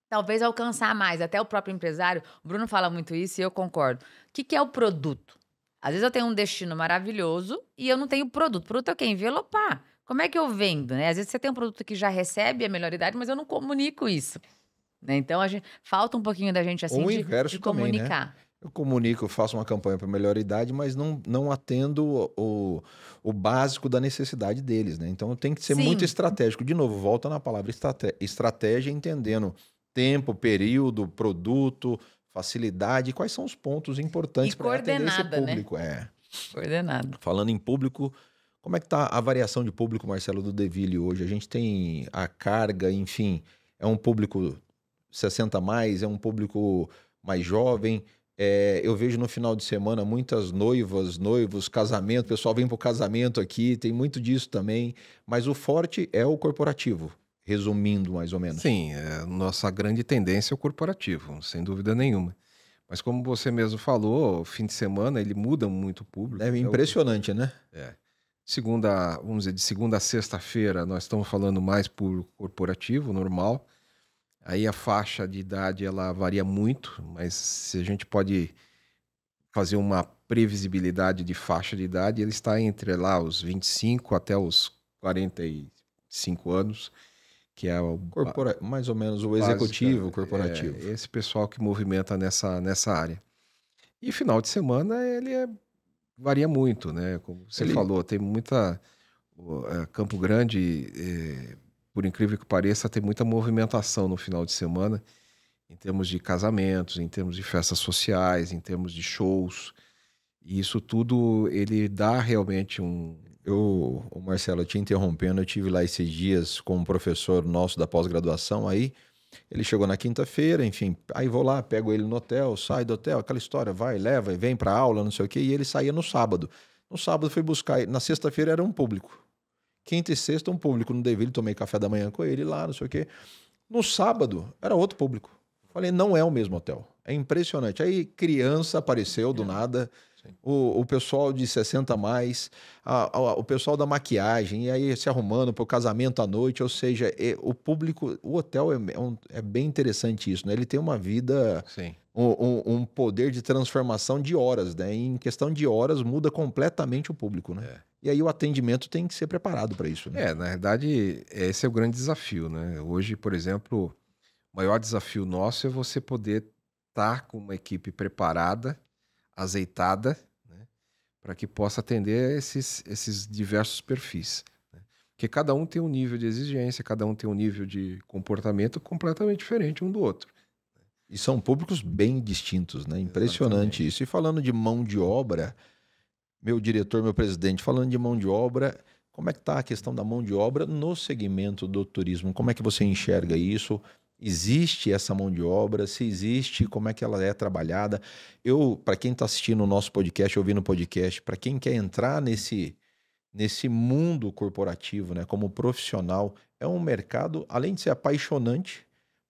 Speaker 4: talvez alcançar mais, até o próprio empresário. O Bruno fala muito isso e eu concordo. O que, que é o produto? Às vezes eu tenho um destino maravilhoso e eu não tenho produto. Produto é o quê? Envelopar. Como é que eu vendo, né? Às vezes você tem um produto que já recebe a melhor idade, mas eu não comunico isso. Né? Então, a gente, falta um pouquinho da gente, assim, o de, de comunicar. Também,
Speaker 1: né? Eu comunico, eu faço uma campanha para melhor idade, mas não, não atendo o, o básico da necessidade deles, né? Então tem que ser Sim. muito estratégico. De novo, volta na palavra estratégia, estratégia, entendendo tempo, período, produto, facilidade, quais são os pontos importantes para atender esse né? público. Né? É.
Speaker 4: Coordenado.
Speaker 1: Falando em público, como é que está a variação de público, Marcelo, do Deville hoje? A gente tem a carga, enfim, é um público 60 mais, é um público mais jovem. É, eu vejo no final de semana muitas noivas, noivos, casamento, o pessoal vem para o casamento aqui, tem muito disso também, mas o forte é o corporativo,
Speaker 3: resumindo mais ou menos. Sim, é, nossa grande tendência é o corporativo, sem dúvida nenhuma. Mas como você mesmo falou, fim de semana ele muda muito o público. É né? impressionante, é o... né? É. Segunda, vamos dizer, de segunda a sexta-feira, nós estamos falando mais por corporativo, normal. Aí a faixa de idade ela varia muito, mas se a gente pode fazer uma previsibilidade de faixa de idade, ele está entre lá os 25 até os 45 anos, que é o Corpora...
Speaker 1: mais ou menos o básica, executivo é, corporativo.
Speaker 3: É, esse pessoal que movimenta nessa, nessa área. E final de semana ele é varia muito, né? Como você Ele... falou, tem muita. É, Campo Grande, é, por incrível que pareça, tem muita movimentação no final de semana, em termos de casamentos, em termos de festas sociais, em termos de shows. E isso tudo ele dá realmente um. Eu, Marcelo, te interrompendo, eu tive lá esses dias com um
Speaker 1: professor nosso da pós-graduação aí. Ele chegou na quinta-feira, enfim, aí vou lá, pego ele no hotel, sai do hotel, aquela história, vai, leva, vem para aula, não sei o quê, e ele saía no sábado. No sábado fui buscar, na sexta-feira era um público. Quinta e sexta um público no Deville, tomei café da manhã com ele lá, não sei o quê. No sábado era outro público. Falei, não é o mesmo hotel. É impressionante. Aí criança apareceu do é. nada, o, o, pessoal de 60 mais, a, a, o pessoal da maquiagem, e aí se arrumando para o casamento à noite, ou seja, é, o público, o hotel é, é, um, é, bem interessante isso, né? Ele tem uma vida, um, um, um, poder de transformação de horas, né? E em questão de horas muda completamente
Speaker 3: o público, né? É. E aí o atendimento tem que ser preparado para isso, né? É, na verdade, esse é o grande desafio, né? Hoje, por exemplo, o maior desafio nosso é você poder estar tá com uma equipe preparada azeitada, né? para que possa atender esses, esses diversos perfis. Né? Porque cada um tem um nível de exigência, cada um tem um nível de comportamento completamente diferente um do outro. Né. E são públicos
Speaker 1: bem distintos, né? Impressionante Exatamente. isso. E falando de mão de obra, meu diretor, meu presidente, falando de mão de obra, como é que está a questão da mão de obra no segmento do turismo? Como é que você enxerga isso? existe essa mão de obra, se existe, como é que ela é trabalhada. Eu, para quem está assistindo o nosso podcast, ouvindo o podcast, para quem quer entrar nesse nesse mundo corporativo, né, como profissional, é um mercado além de ser apaixonante,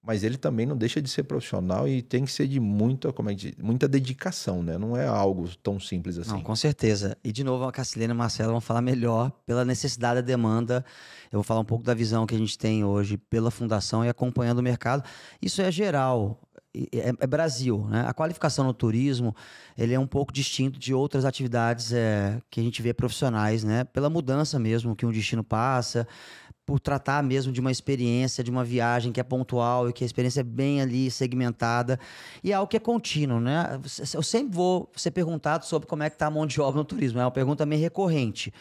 Speaker 1: mas ele também não deixa de ser profissional e tem que ser de muita, como é que diz, muita dedicação, né? Não é algo tão simples assim. Não, com certeza. E de novo, a
Speaker 2: Cassilena e a vão falar melhor pela necessidade da demanda. Eu vou falar um pouco da visão que a gente tem hoje pela fundação e acompanhando o mercado. Isso é geral. É, é Brasil, né? A qualificação no turismo ele é um pouco distinto de outras atividades é, que a gente vê profissionais, né? Pela mudança mesmo que um destino passa, por tratar mesmo de uma experiência, de uma viagem que é pontual e que a experiência é bem ali segmentada e é algo que é contínuo, né? Eu sempre vou ser perguntado sobre como é que está a mão de obra no turismo, é uma pergunta meio recorrente.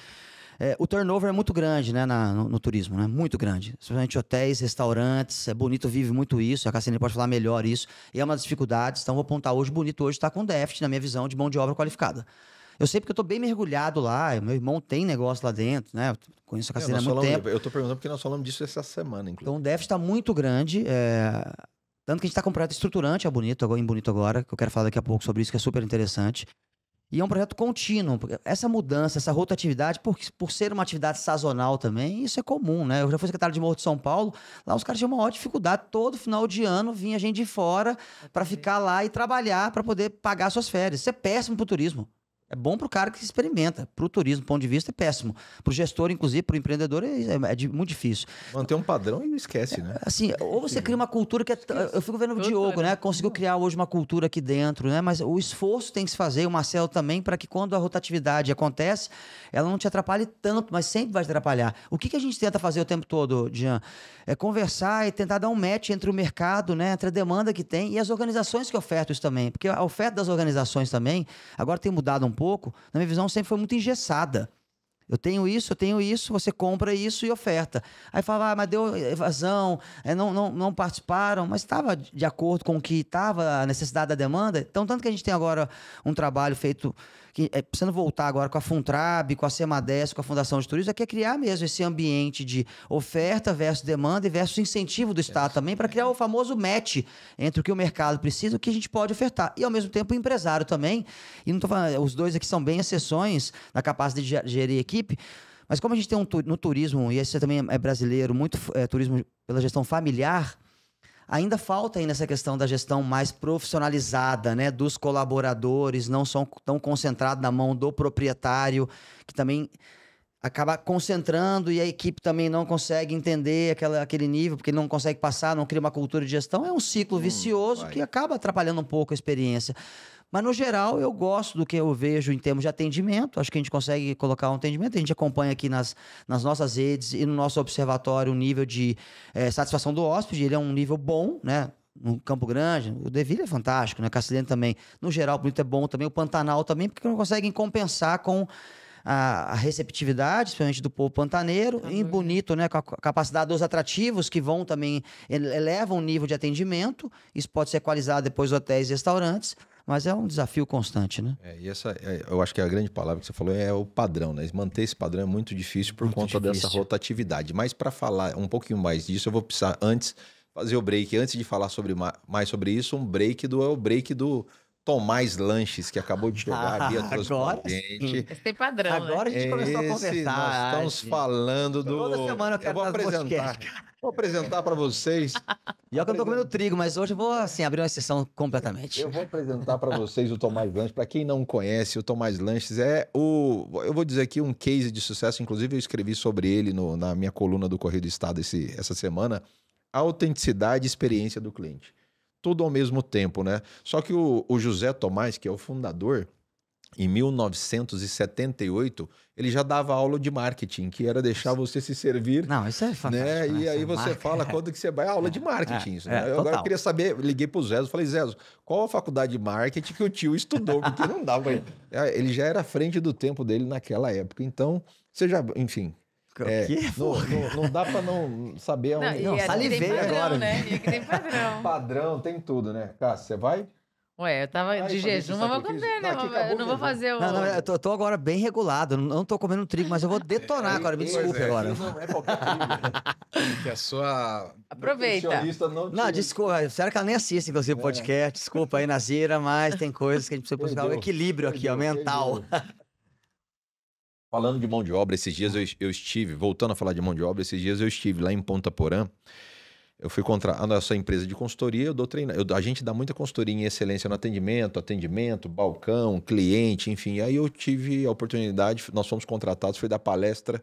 Speaker 2: É, o turnover é muito grande né, na, no, no, turismo, né? Muito grande. Principalmente hotéis, restaurantes. É Bonito vive muito isso. A Cassini pode falar melhor isso. E é uma das dificuldades. Então, vou apontar hoje. Bonito hoje está com déficit, na minha visão, de mão de obra qualificada. Eu sei porque eu tô bem mergulhado lá, meu irmão tem negócio lá dentro, né? Eu conheço a é, caseira há muito falamos, tempo.
Speaker 1: Eu tô perguntando porque nós falamos disso essa semana,
Speaker 2: inclusive. Então o déficit está muito grande. É... Tanto que a gente está com um projeto estruturante é bonito, em Bonito agora, que eu quero falar daqui a pouco sobre isso, que é super interessante. E é um projeto contínuo. Essa mudança, essa rotatividade, por, por ser uma atividade sazonal também, isso é comum, né? Eu já fui secretário de Morro de São Paulo, lá os caras tinham uma maior dificuldade. Todo final de ano vinha gente de fora para ficar lá e trabalhar para poder pagar suas férias. Isso é péssimo para o turismo. É bom para o cara que experimenta. Para o turismo, do ponto de vista, é péssimo. Para o gestor, inclusive, para o empreendedor, é, é, é muito difícil. Manter um padrão e não esquece, né? Assim, ou você cria uma cultura que... É, eu fico vendo o Diogo, né? né? Conseguiu criar hoje uma cultura aqui dentro, né? Mas o esforço tem que se fazer, o Marcelo também, para que quando a rotatividade acontece, ela não te atrapalhe tanto, mas sempre vai te atrapalhar. O que, que a gente tenta fazer o tempo todo, Jean? É conversar e tentar dar um match entre o mercado, né? Entre a demanda que tem e as organizações que ofertam isso também. Porque a oferta das organizações também, agora tem mudado um pouco, na minha visão sempre foi muito engessada. Eu tenho isso, eu tenho isso, você compra isso e oferta. Aí falava, ah, mas deu evasão, eh, não, não, não participaram, mas estava de acordo com o que estava a necessidade da demanda. Então, tanto que a gente tem agora um trabalho feito que é, precisando voltar agora com a Funtrab, com a Semades, com a Fundação de Turismo, é que é criar mesmo esse ambiente de oferta versus demanda e versus incentivo do Estado é. também para criar o famoso match entre o que o mercado precisa e o que a gente pode ofertar. E ao mesmo tempo o empresário também, e não tô falando, os dois aqui são bem exceções na capacidade de gerir equipe, mas como a gente tem um, no turismo, e esse também é brasileiro, muito é, turismo pela gestão familiar, ainda falta ainda essa questão da gestão mais profissionalizada, né, dos colaboradores, não são tão concentrado na mão do proprietário, que também acaba concentrando e a equipe também não consegue entender aquela, aquele nível, porque não consegue passar, não cria uma cultura de gestão, é um ciclo hum, vicioso vai. que acaba atrapalhando um pouco a experiência. Mas, no geral, eu gosto do que eu vejo em termos de atendimento. Acho que a gente consegue colocar um atendimento. A gente acompanha aqui nas, nas nossas redes e no nosso observatório o nível de é, satisfação do hóspede. Ele é um nível bom, né? no Campo Grande, o Deville é fantástico, né? Castilhano também. No geral, o Bonito é bom também, o Pantanal também, porque não conseguem compensar com a, a receptividade, principalmente do povo pantaneiro, tá e Bonito, né? Com a capacidade dos atrativos que vão também, elevam o nível de atendimento. Isso pode ser equalizado depois hotéis e restaurantes. Mas é um desafio constante, né?
Speaker 1: É, e essa, é, eu acho que é a grande palavra que você falou é o padrão, né? Manter esse padrão é muito difícil por muito conta difícil. dessa rotatividade. Mas para falar um pouquinho mais disso, eu vou precisar antes fazer o break. Antes de falar sobre mais sobre isso, um break do é o break do Tomás Lanches, que acabou de chegar ali, ah, trouxe agora gente.
Speaker 4: Esse tem padrão. Agora né? a gente começou a conversar. Nós estamos
Speaker 1: falando do. Toda semana eu quero eu vou apresentar.
Speaker 2: Vou apresentar para vocês. E olha que eu tô comendo trigo, mas hoje eu vou assim, abrir uma exceção completamente. Eu
Speaker 3: vou apresentar
Speaker 1: para vocês o Tomás Lanches. Para quem não conhece, o Tomás Lanches é o. Eu vou dizer aqui um case de sucesso. Inclusive, eu escrevi sobre ele no, na minha coluna do Correio do Estado esse, essa semana. A autenticidade e experiência do cliente tudo ao mesmo tempo, né? Só que o, o José Tomás, que é o fundador, em 1978, ele já dava aula de marketing, que era deixar você se servir. Não, isso é fantástico. Né? E aí é você marca... fala quando que você vai ah, aula é, de marketing. É, isso, né? é, eu agora queria saber, liguei para o Zé, falei, Zé, qual a faculdade de marketing que o tio estudou? Porque não dava. ele já era à frente do tempo dele naquela época. Então, você já, enfim, é, Não, não, não, dá pra não saber não, onde. Não, não é, salivei padrão, agora. Né? E é tem padrão. padrão, tem tudo, né? Cássio, você vai?
Speaker 4: Ué, eu tava Ai, de jejum, mas vou comer, né? eu não vou fazer o. Não, não, eu
Speaker 2: tô, tô, agora bem regulado. Não tô comendo trigo, mas eu vou detonar é, é, agora. Me desculpe é, agora.
Speaker 4: Não é qualquer trigo.
Speaker 3: Né? que a
Speaker 1: sua. Aproveita. Não, não
Speaker 2: desculpa. Será que ela nem assiste, inclusive, o é. podcast? Desculpa aí, Nazira, mas tem coisas que a gente precisa buscar o equilíbrio aqui, ó, mental.
Speaker 1: Falando de mão de obra, esses dias eu, eu, estive, voltando a falar de mão de obra, esses dias eu estive lá em Ponta Porã. Eu fui contra a nossa empresa de consultoria, eu dou treinamento, a gente dá muita consultoria em excelência no atendimento, atendimento, balcão, cliente, enfim. Aí eu tive a oportunidade, nós fomos contratados, foi dar palestra,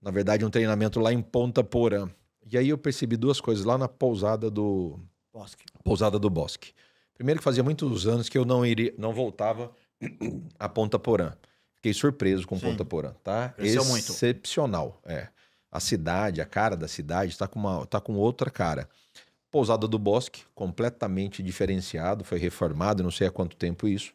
Speaker 1: na verdade um treinamento lá em Ponta Porã. E aí eu percebi duas coisas lá na pousada do Bosque. Pousada do Bosque. Primeiro que fazia muitos anos que eu não iria, não voltava a Ponta Porã. Fiquei surpreso com Sim. Ponta Porã, tá? Cresceu Excepcional, muito. é. A cidade, a cara da cidade está com, uma, tá com outra cara. Pousada do Bosque, completamente diferenciado, foi reformado, não sei há quanto tempo isso.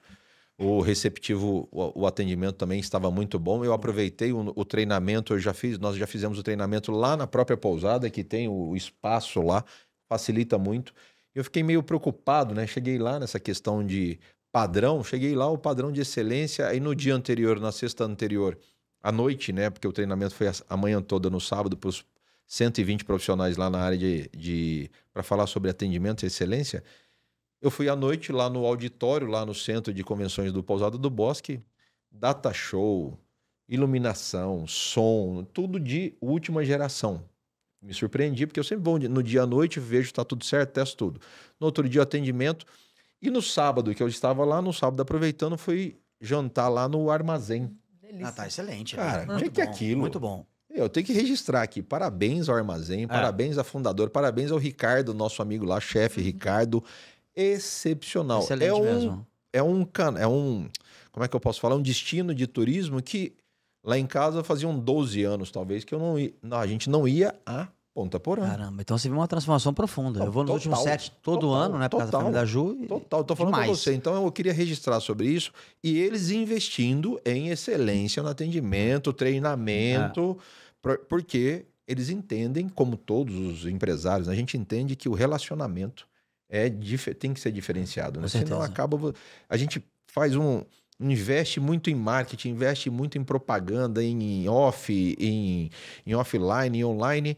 Speaker 1: O receptivo, o, o atendimento também estava muito bom. Eu aproveitei o, o, treinamento, eu já fiz, nós já fizemos o treinamento lá na própria pousada, que tem o, o espaço lá, facilita muito. Eu fiquei meio preocupado, né? Cheguei lá nessa questão de padrão, cheguei lá, o padrão de excelência, aí no dia anterior, na sexta anterior, à noite, né? Porque o treinamento foi a manhã toda no sábado para os 120 profissionais lá na área de, de para falar sobre atendimento e excelência. Eu fui à noite lá no auditório, lá no centro de convenções do Pousado do Bosque, data show, iluminação, som, tudo de última geração. Me surpreendi porque eu sempre vou no dia à noite, vejo está tudo certo, testo tudo. No outro dia atendimento, e no sábado, que eu estava lá, no sábado aproveitando, fui jantar lá no armazém. Delícia. Ah, tá
Speaker 2: excelente. Né? Cara, o que, é aquilo? Muito
Speaker 1: bom. Eu tenho que registrar aqui. Parabéns ao armazém, é. parabéns à fundadora, parabéns ao Ricardo, nosso amigo lá, chefe uhum. Ricardo. Excepcional. Excelente é um, mesmo. É um, can, é um. Como é que eu posso falar? Um destino de turismo que lá em casa faziam 12 anos, talvez, que eu não, ia, não a gente não ia a Ponta Porã.
Speaker 2: Caramba, então você viu uma transformação profunda. Não, eu vou nos total, últimos sete todo total, ano, né? Por total, causa da família da Ju.
Speaker 1: E... Total, tô falando com você. Então eu queria registrar sobre isso. E eles investindo em excelência no atendimento, treinamento, é. porque eles entendem, como todos os empresários, né, a gente entende que o relacionamento é tem que ser diferenciado, né? Senão acaba. A gente faz um. Investe muito em marketing, investe muito em propaganda, em off, em, em offline, em online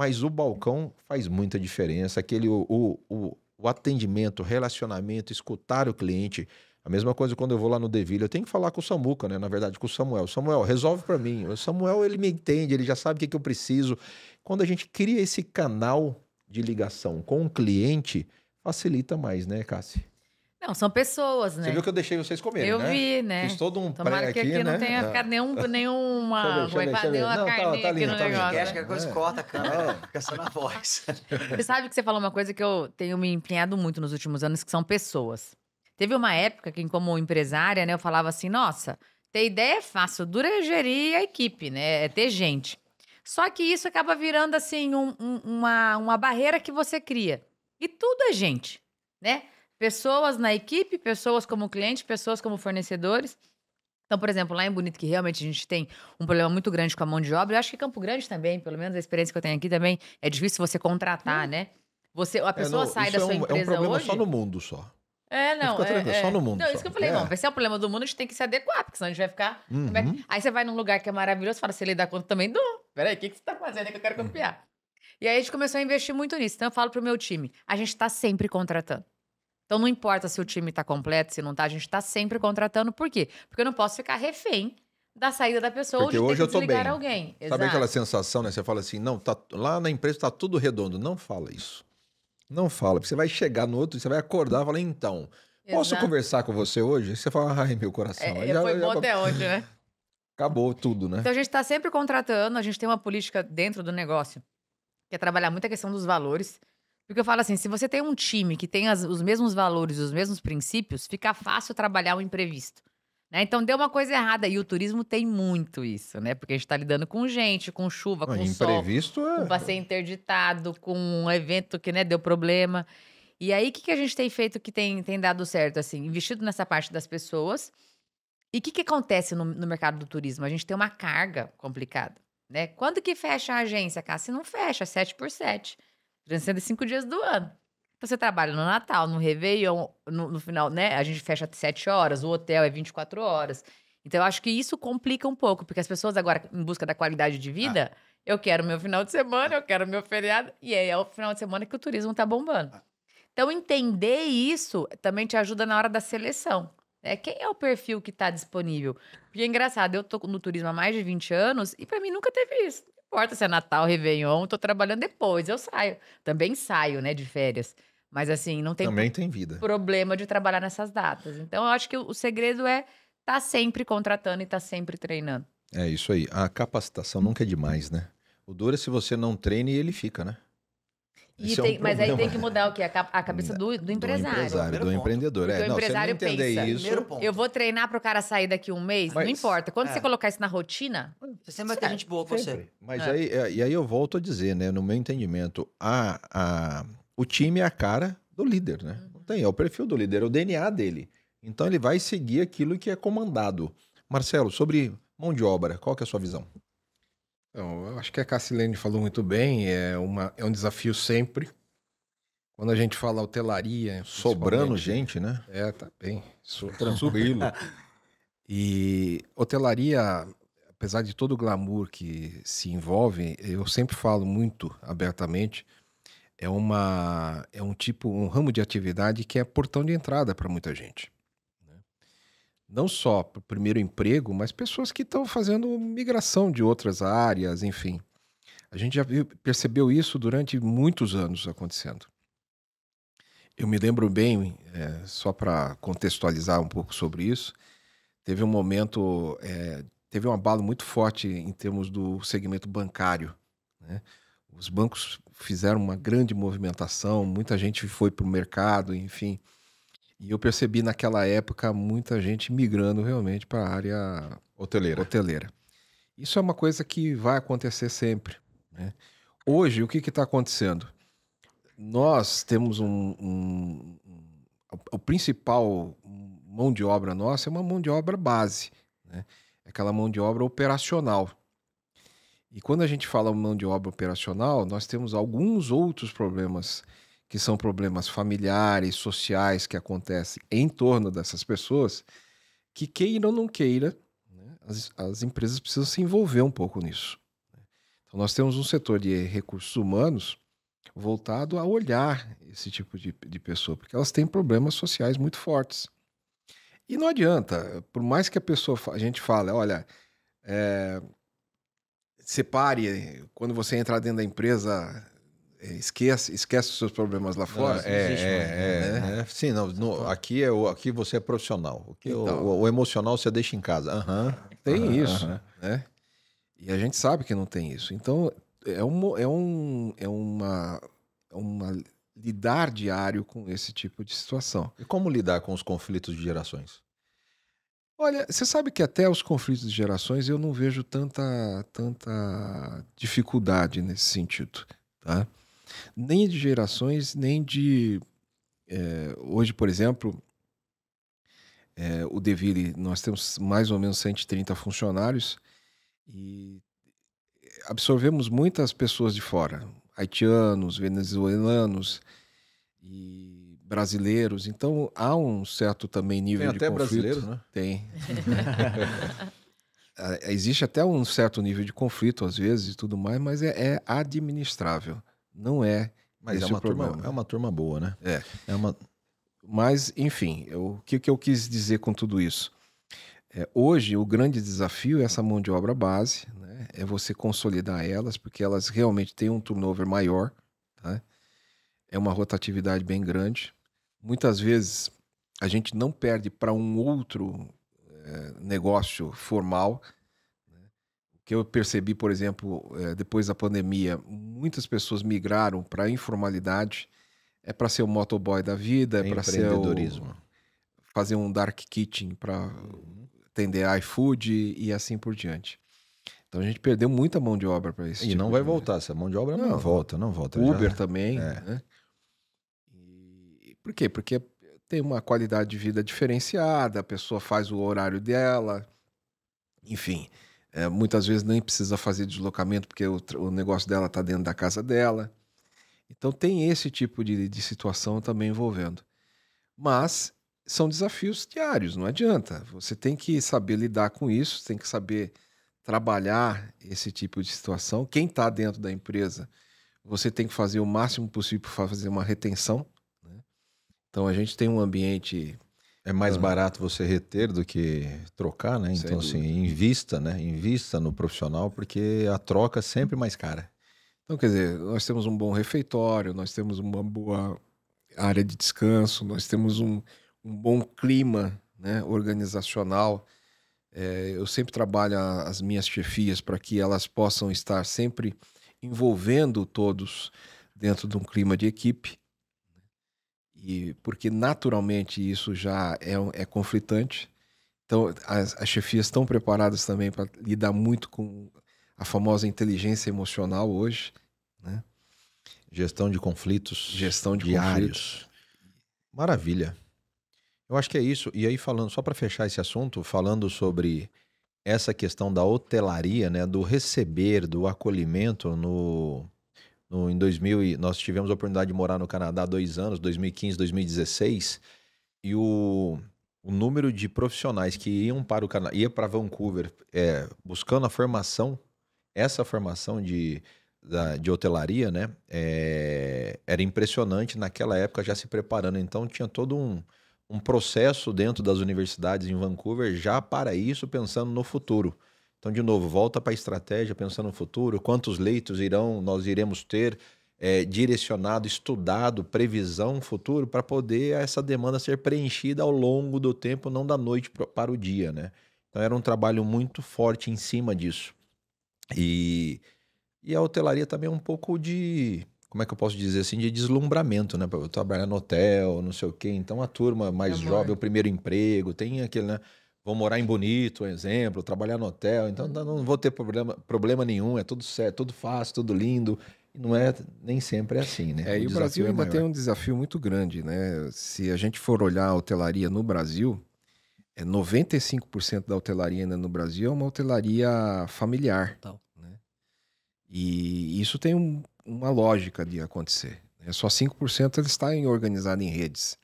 Speaker 1: mas o balcão faz muita diferença. Aquele o, o, o atendimento, relacionamento, escutar o cliente. A mesma coisa quando eu vou lá no Deville, eu tenho que falar com o Samuca, né? Na verdade, com o Samuel. Samuel, resolve para mim. O Samuel, ele me entende, ele já sabe o que, é que eu preciso. Quando a gente cria esse canal de ligação com o cliente, facilita mais, né, Cássio?
Speaker 4: Não, são pessoas, né? Você viu
Speaker 1: que eu deixei vocês comerem, eu né? Eu vi, né? Fiz todo um Tomara pré aqui, que aqui não né? tenha ah. ficado nenhum,
Speaker 4: nenhuma... Deixa eu ver, deixa eu ver, deixa Acho que a coisa corta cara. câmera, fica só na voz. Você sabe que você falou uma coisa que eu tenho me empenhado muito nos últimos anos, que são pessoas. Teve uma época que, como empresária, né, eu falava assim, nossa, ter ideia é fácil, dura é gerir a equipe, né? É ter gente. Só que isso acaba virando, assim, um, um, uma, uma barreira que você cria. E tudo é gente, né? pessoas na equipe, pessoas como cliente, pessoas como fornecedores. Então, por exemplo, lá em Bonito, que realmente a gente tem um problema muito grande com a mão de obra, eu acho que Campo Grande também, pelo menos a experiência que eu tenho aqui também, é difícil você contratar, hum. né? Você, a é, pessoa é, não, sai da é sua é um, empresa hoje... É um problema hoje, só no
Speaker 1: mundo, só.
Speaker 4: É, não. É, é, só no mundo. Não, só. isso que eu falei, é. não. Vai é um problema do mundo, a gente tem que se adequar, porque senão a gente vai ficar. É uhum. É? Aí você vai num lugar que é maravilhoso e fala: se ele dá conta, também dou. Peraí, o que, que você tá fazendo é que eu quero copiar? Uhum. E aí a gente começou a investir muito nisso. Então eu falo pro meu time: a gente tá sempre contratando. Então não importa se o time está completo, se não está, a gente está sempre contratando. Por quê? Porque eu não posso ficar refém da saída da pessoa Porque ou de hoje eu tô bem. alguém. Sabe aquela
Speaker 1: sensação, né? Você fala assim, não, tá, lá na empresa está tudo redondo. Não fala isso. Não fala, porque você vai chegar no outro, você vai acordar e falar, então, Exato. posso conversar com você hoje? Você fala, ai, meu coração. É, já, foi já, bom já... Tá até hoje, né? Acabou
Speaker 3: tudo, né? Então a
Speaker 4: gente está sempre contratando, a gente tem uma política dentro do negócio, que é trabalhar muito a questão dos valores. Porque eu falo assim, se você tem um time que tem as, os mesmos valores, os mesmos princípios, fica fácil trabalhar o imprevisto. Né? Então deu uma coisa errada. E o turismo tem muito isso, né? Porque a gente está lidando com gente, com chuva, com imprevisto sol, é... com passeio interditado, com um evento que né, deu problema. E aí, o que, que a gente tem feito que tem, tem dado certo? assim Investido nessa parte das pessoas. E o que, que acontece no, no, mercado do turismo? A gente tem uma carga complicada. Né? Quando que fecha a agência, Cá? não fecha, 7 por 7 365 dias do ano. Então, você trabalha no Natal, no Réveillon, no, no final, né? A gente fecha 7 horas, o hotel é 24 horas. Então, eu acho que isso complica um pouco, porque as pessoas agora, em busca da qualidade de vida, ah. eu quero meu final de semana, eu quero meu feriado, e aí é o final de semana que o turismo tá bombando. Ah. Então, entender isso também te ajuda na hora da seleção. Né? Quem é o perfil que está disponível? Porque é engraçado, eu tô no turismo há mais de 20 anos e para mim nunca teve isso importa se é Natal, Réveillon, tô trabalhando depois, eu saio. Também saio, né, de férias. Mas assim, não tem, Também tem vida. problema de trabalhar nessas datas. Então, eu acho que o segredo é estar tá sempre contratando e estar tá sempre treinando.
Speaker 1: É isso aí. A capacitação nunca é demais, né? O duro é se você não treina e ele fica, né?
Speaker 4: E tem, é um mas aí tem que mudar o quê? A cabeça do, do empresário. Do empresário, do
Speaker 1: empreendedor. é, o não, empresário não pensa. Isso, eu
Speaker 4: vou treinar para o cara sair daqui um mês, mas, não importa. Quando é. você colocar isso na rotina. Você sempre vai ter é. gente boa com
Speaker 2: você. Mas é. aí,
Speaker 1: é, e aí eu volto a dizer, né? No meu entendimento, a, a, o time é a cara do líder, né? uhum. tem, é o perfil do líder, é o DNA dele. Então ele vai seguir aquilo que é comandado. Marcelo, sobre mão de obra,
Speaker 3: qual que é a sua visão? Então, eu acho que a Cassilene falou muito bem, é, uma, é um desafio sempre. Quando a gente fala hotelaria. Sobrando gente, né? É, tá bem. Tranquilo. e hotelaria, apesar de todo o glamour que se envolve, eu sempre falo muito abertamente, é, uma, é um tipo, um ramo de atividade que é portão de entrada para muita gente não só para o primeiro emprego, mas pessoas que estão fazendo migração de outras áreas, enfim. A gente já viu, percebeu isso durante muitos anos acontecendo. Eu me lembro bem, é, só para contextualizar um pouco sobre isso, teve um momento, é, teve um abalo muito forte em termos do segmento bancário. Né? Os bancos fizeram uma grande movimentação, muita gente foi para o mercado, enfim. E eu percebi naquela época muita gente migrando realmente para a área hoteleira. hoteleira. Isso é uma coisa que vai acontecer sempre. Né? Hoje, o que está acontecendo? Nós temos um, um, um, O principal mão de obra nossa é uma mão de obra base, né? É aquela mão de obra operacional. E quando a gente fala mão de obra operacional, nós temos alguns outros problemas que são problemas familiares, sociais que acontecem em torno dessas pessoas, que queira ou não queira, né, as, as empresas precisam se envolver um pouco nisso. Né. Então, nós temos um setor de recursos humanos voltado a olhar esse tipo de, de pessoa, porque elas têm problemas sociais muito fortes. E não adianta, por mais que a pessoa a gente fale, olha, é, separe quando você entrar dentro da empresa é, esquece, esquece os seus problemas lá fora. Não, é, existe, é, né? é, é, Sim, não, no, então. aqui, é o,
Speaker 1: aqui você é profissional. O, então, o, o, emocional você deixa em casa. Uhum, tem uhum, isso. Uhum. Né?
Speaker 3: E a gente sabe que não tem isso. Então, é, um, é, um, é uma. É uma lidar diário com esse tipo de situação. E como lidar com os conflitos de gerações? Olha, você sabe que até os conflitos de gerações eu não vejo tanta, tanta dificuldade nesse sentido, tá? nem de gerações, nem de. É, hoje, por exemplo, é, o Deville, nós temos mais ou menos 130 funcionários e absorvemos muitas pessoas de fora, haitianos, venezuelanos e brasileiros. Então há um certo também nível Tem de até brasileiros, Né? Tem. Eh, existe até um certo nível de conflito às vezes e tudo mais, mas é, é administrável não é. Mas é uma, turma, é uma turma boa, né? É. é uma... Mas, enfim, eu, o que, que eu quis dizer com tudo isso? É, hoje, o grande desafio é essa mão de obra base, né? é você consolidar elas, porque elas realmente têm um turnover maior, tá? é uma rotatividade bem grande. Muitas vezes, a gente não perde para um outro é, negócio formal, que eu percebi, por exemplo, é, depois da pandemia, muitas pessoas migraram para a informalidade. É para ser o motoboy da vida, é, para ser empreendedorismo. fazer um dark kitchen para uhum. atender iFood e assim por diante. Então a gente perdeu muita mão de obra para isso. E tipo não vai voltar, essa mão de obra não, não volta, não volta. Uber já... também, é. né? E por quê? Porque tem uma qualidade de vida diferenciada, a pessoa faz o horário dela, enfim. É, muitas vezes nem precisa fazer deslocamento porque o, o negócio dela está dentro da casa dela. Então tem esse tipo de, de situação também envolvendo. Mas são desafios diários, não adianta. Você tem que saber lidar com isso, tem que saber trabalhar esse tipo de situação. Quem está dentro da empresa, você tem que fazer o máximo possível para fazer uma retenção. Né? Então a gente tem um ambiente é mais uhum. barato você reter do que trocar, né? então, assim, invista, né? Invista no profissional, porque a troca é sempre mais cara. Então, quer dizer, nós temos um bom refeitório, nós temos uma boa área de descanso, nós temos um, um bom clima né, organizacional. É, eu sempre trabalho as minhas chefias para que elas possam estar sempre envolvendo todos dentro de um clima de equipe e porque naturalmente isso já é, é conflitante. Então, as, as chefias estão preparadas também para lidar muito com a famosa inteligência emocional hoje, né? Gestão de conflitos Gestão de diários. Conflitos. Maravilha.
Speaker 1: Eu acho que é isso. E aí falando, só para fechar esse assunto, falando sobre essa questão da hotelaria, né, do receber, do acolhimento no no, em 2000, nós tivemos a oportunidade de morar no Canadá dois anos, 2015, 2016, e o, o número de profissionais que iam para o Canadá, ia para Vancouver é, buscando a formação, essa formação de, da, de hotelaria, né? É, era impressionante naquela época já se preparando. Então tinha todo um, um processo dentro das universidades em Vancouver já para isso, pensando no futuro. Então, de novo, volta para a estratégia, pensando no futuro, quantos leitos irão, nós iremos ter é, direcionado, estudado, previsão futuro para poder essa demanda ser preenchida ao longo do tempo, não da noite para o dia, né? Então era um trabalho muito forte em cima disso. E, e a hotelaria também é um pouco de, como é que eu posso dizer assim, de deslumbramento, né? Eu trabalhar no hotel, não sei o quê. Então a turma mais é jovem, o primeiro emprego, tem aquele, né? vou morar em Bonito, exemplo, trabalhar no hotel, então não vou ter problema, problema nenhum, é tudo certo, tudo fácil, tudo lindo. Não é nem sempre é assim, né? É, o e o Brasil é ainda é tem um
Speaker 3: desafio muito grande, né? Se a gente for olhar a hotelaria no Brasil, é 95% da hotelaria ainda no Brasil é uma hotelaria familiar. Né? E isso tem um, uma lógica de acontecer. É Só 5% ele está em, organizado em redes.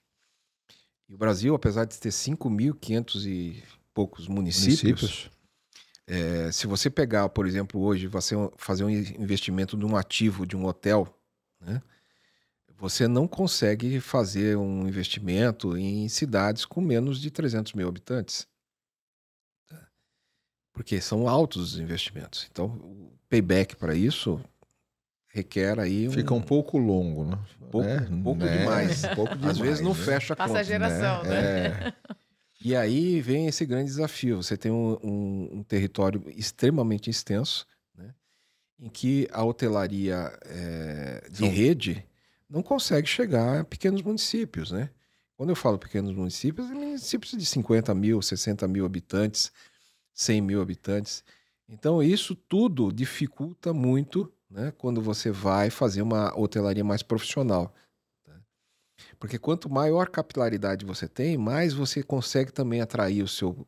Speaker 3: E o Brasil, apesar de ter 5.500 e poucos municípios, municípios. É, se você pegar, por exemplo, hoje, você fazer um investimento num ativo de um hotel, né? você não consegue fazer um investimento em cidades com menos de 300 mil habitantes. Né, porque são altos os investimentos. Então, o payback para isso requer aí um... Fica um pouco longo, né? Pouco, é, pouco né? demais. Um pouco demais. Às vezes não né? fecha a Passa conta. Passa geração, né? né? É. E aí vem esse grande desafio. Você tem um, um, um território extremamente extenso, né? em que a hotelaria é, de rede não consegue chegar a pequenos municípios. Né? Quando eu falo pequenos municípios, é municípios de 50 mil, 60 mil habitantes, 100 mil habitantes. Então, isso tudo dificulta muito né, quando você vai fazer uma hotelaria mais profissional. Né? Porque quanto maior capilaridade você tem, mais você consegue também atrair o seu,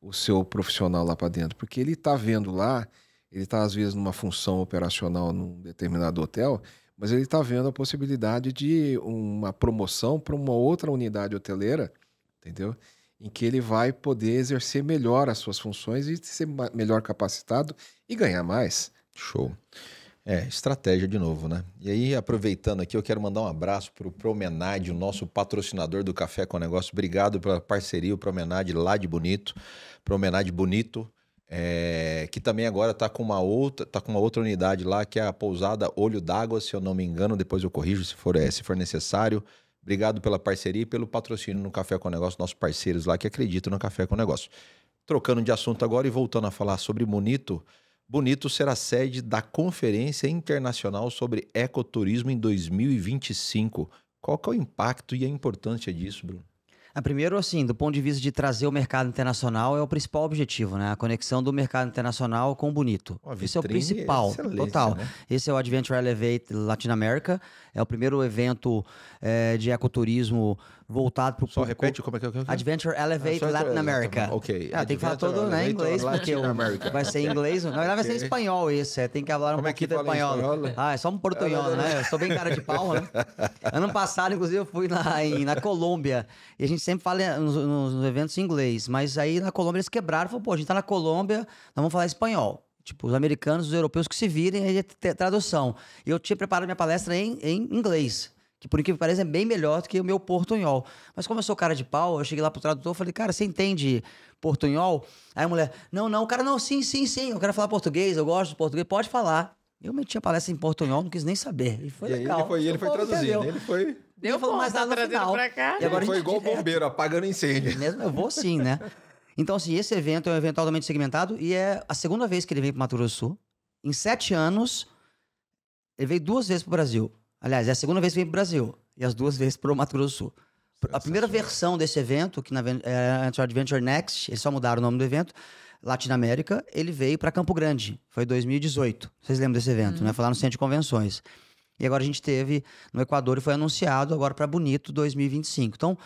Speaker 3: o seu profissional lá para dentro. Porque ele está vendo lá, ele está às vezes numa função operacional num determinado hotel, mas ele está vendo a possibilidade de uma promoção para uma outra unidade hoteleira, entendeu? Em que ele vai poder exercer melhor as suas funções e ser melhor capacitado e ganhar mais. Show. É, estratégia de novo, né? E aí, aproveitando
Speaker 1: aqui, eu quero mandar um abraço para o Promenade, o nosso patrocinador do Café com Negócio. Obrigado pela parceria, o Promenade lá de Bonito. Promenade Bonito, é, que também agora está com uma outra tá com uma outra unidade lá que é a pousada Olho d'Água se eu não me engano depois eu corrijo se for é, se for necessário obrigado pela parceria e pelo patrocínio no Café com Negócio nossos parceiros lá que acreditam no Café com Negócio trocando de assunto agora e voltando a falar sobre Bonito Bonito será sede da Conferência Internacional sobre Ecoturismo em
Speaker 2: 2025. Qual que é o impacto e a importância disso, Bruno? Ah, primeiro, assim, do ponto de vista de trazer o mercado internacional, é o principal objetivo, né? A conexão do mercado internacional com o bonito. Isso é o é principal, total. Né? Esse é o Adventure Elevate Latin America é o primeiro evento é, de ecoturismo voltado para o público. Só repete como é que é? Adventure Elevate ah, Latin America. Tá ok. Ah, tem que falar todo né, em inglês, porque vai ser em inglês. Na verdade, vai ser em espanhol isso. É, tem que falar um como é pouquinho é que espanhol. espanhol. Ah, é só um portunhol, né? Eu sou bem cara de pau, né? Ano passado, inclusive, eu fui lá em, na Colômbia. E a gente sempre fala nos, nos, eventos em inglês. Mas aí na Colômbia eles quebraram. Falaram, pô, a gente tá na Colômbia, nós vamos falar espanhol. Tipo, os americanos, os europeus que se virem, aí é tradução. E eu tinha preparado minha palestra em, em inglês, que por incrível que pareça é bem melhor do que o meu portunhol. Mas como eu sou cara de pau, eu cheguei lá pro tradutor e falei, cara, você entende portunhol? Aí a mulher, não, não, o cara, não, sim, sim, sim, eu quero falar português, eu gosto de português, pode falar. Eu meti a palestra em portunhol, não quis nem saber. E foi e legal. Ele foi, ele foi traduzindo, ele
Speaker 1: foi... Deu falou mais nada no final. Pra cá. E agora ele foi gente... igual o bombeiro, apagando incêndio.
Speaker 2: Mesmo, eu vou sim, né? Então, assim, esse evento é um evento altamente segmentado e é a segunda vez que ele vem para Mato Grosso do Sul. Em sete anos, ele veio duas vezes para o Brasil. Aliás, é a segunda vez que vem para o Brasil e as duas vezes para o Mato Grosso do Sul. A primeira versão desse evento, que na, a é, Adventure Next, eles só mudaram o nome do evento, Latinoamérica, ele veio para Campo Grande. Foi 2018. Vocês lembram desse evento, né? uhum. né? Foi lá no Centro de Convenções. E agora a gente teve no Equador e foi anunciado agora para Bonito 2025. Então,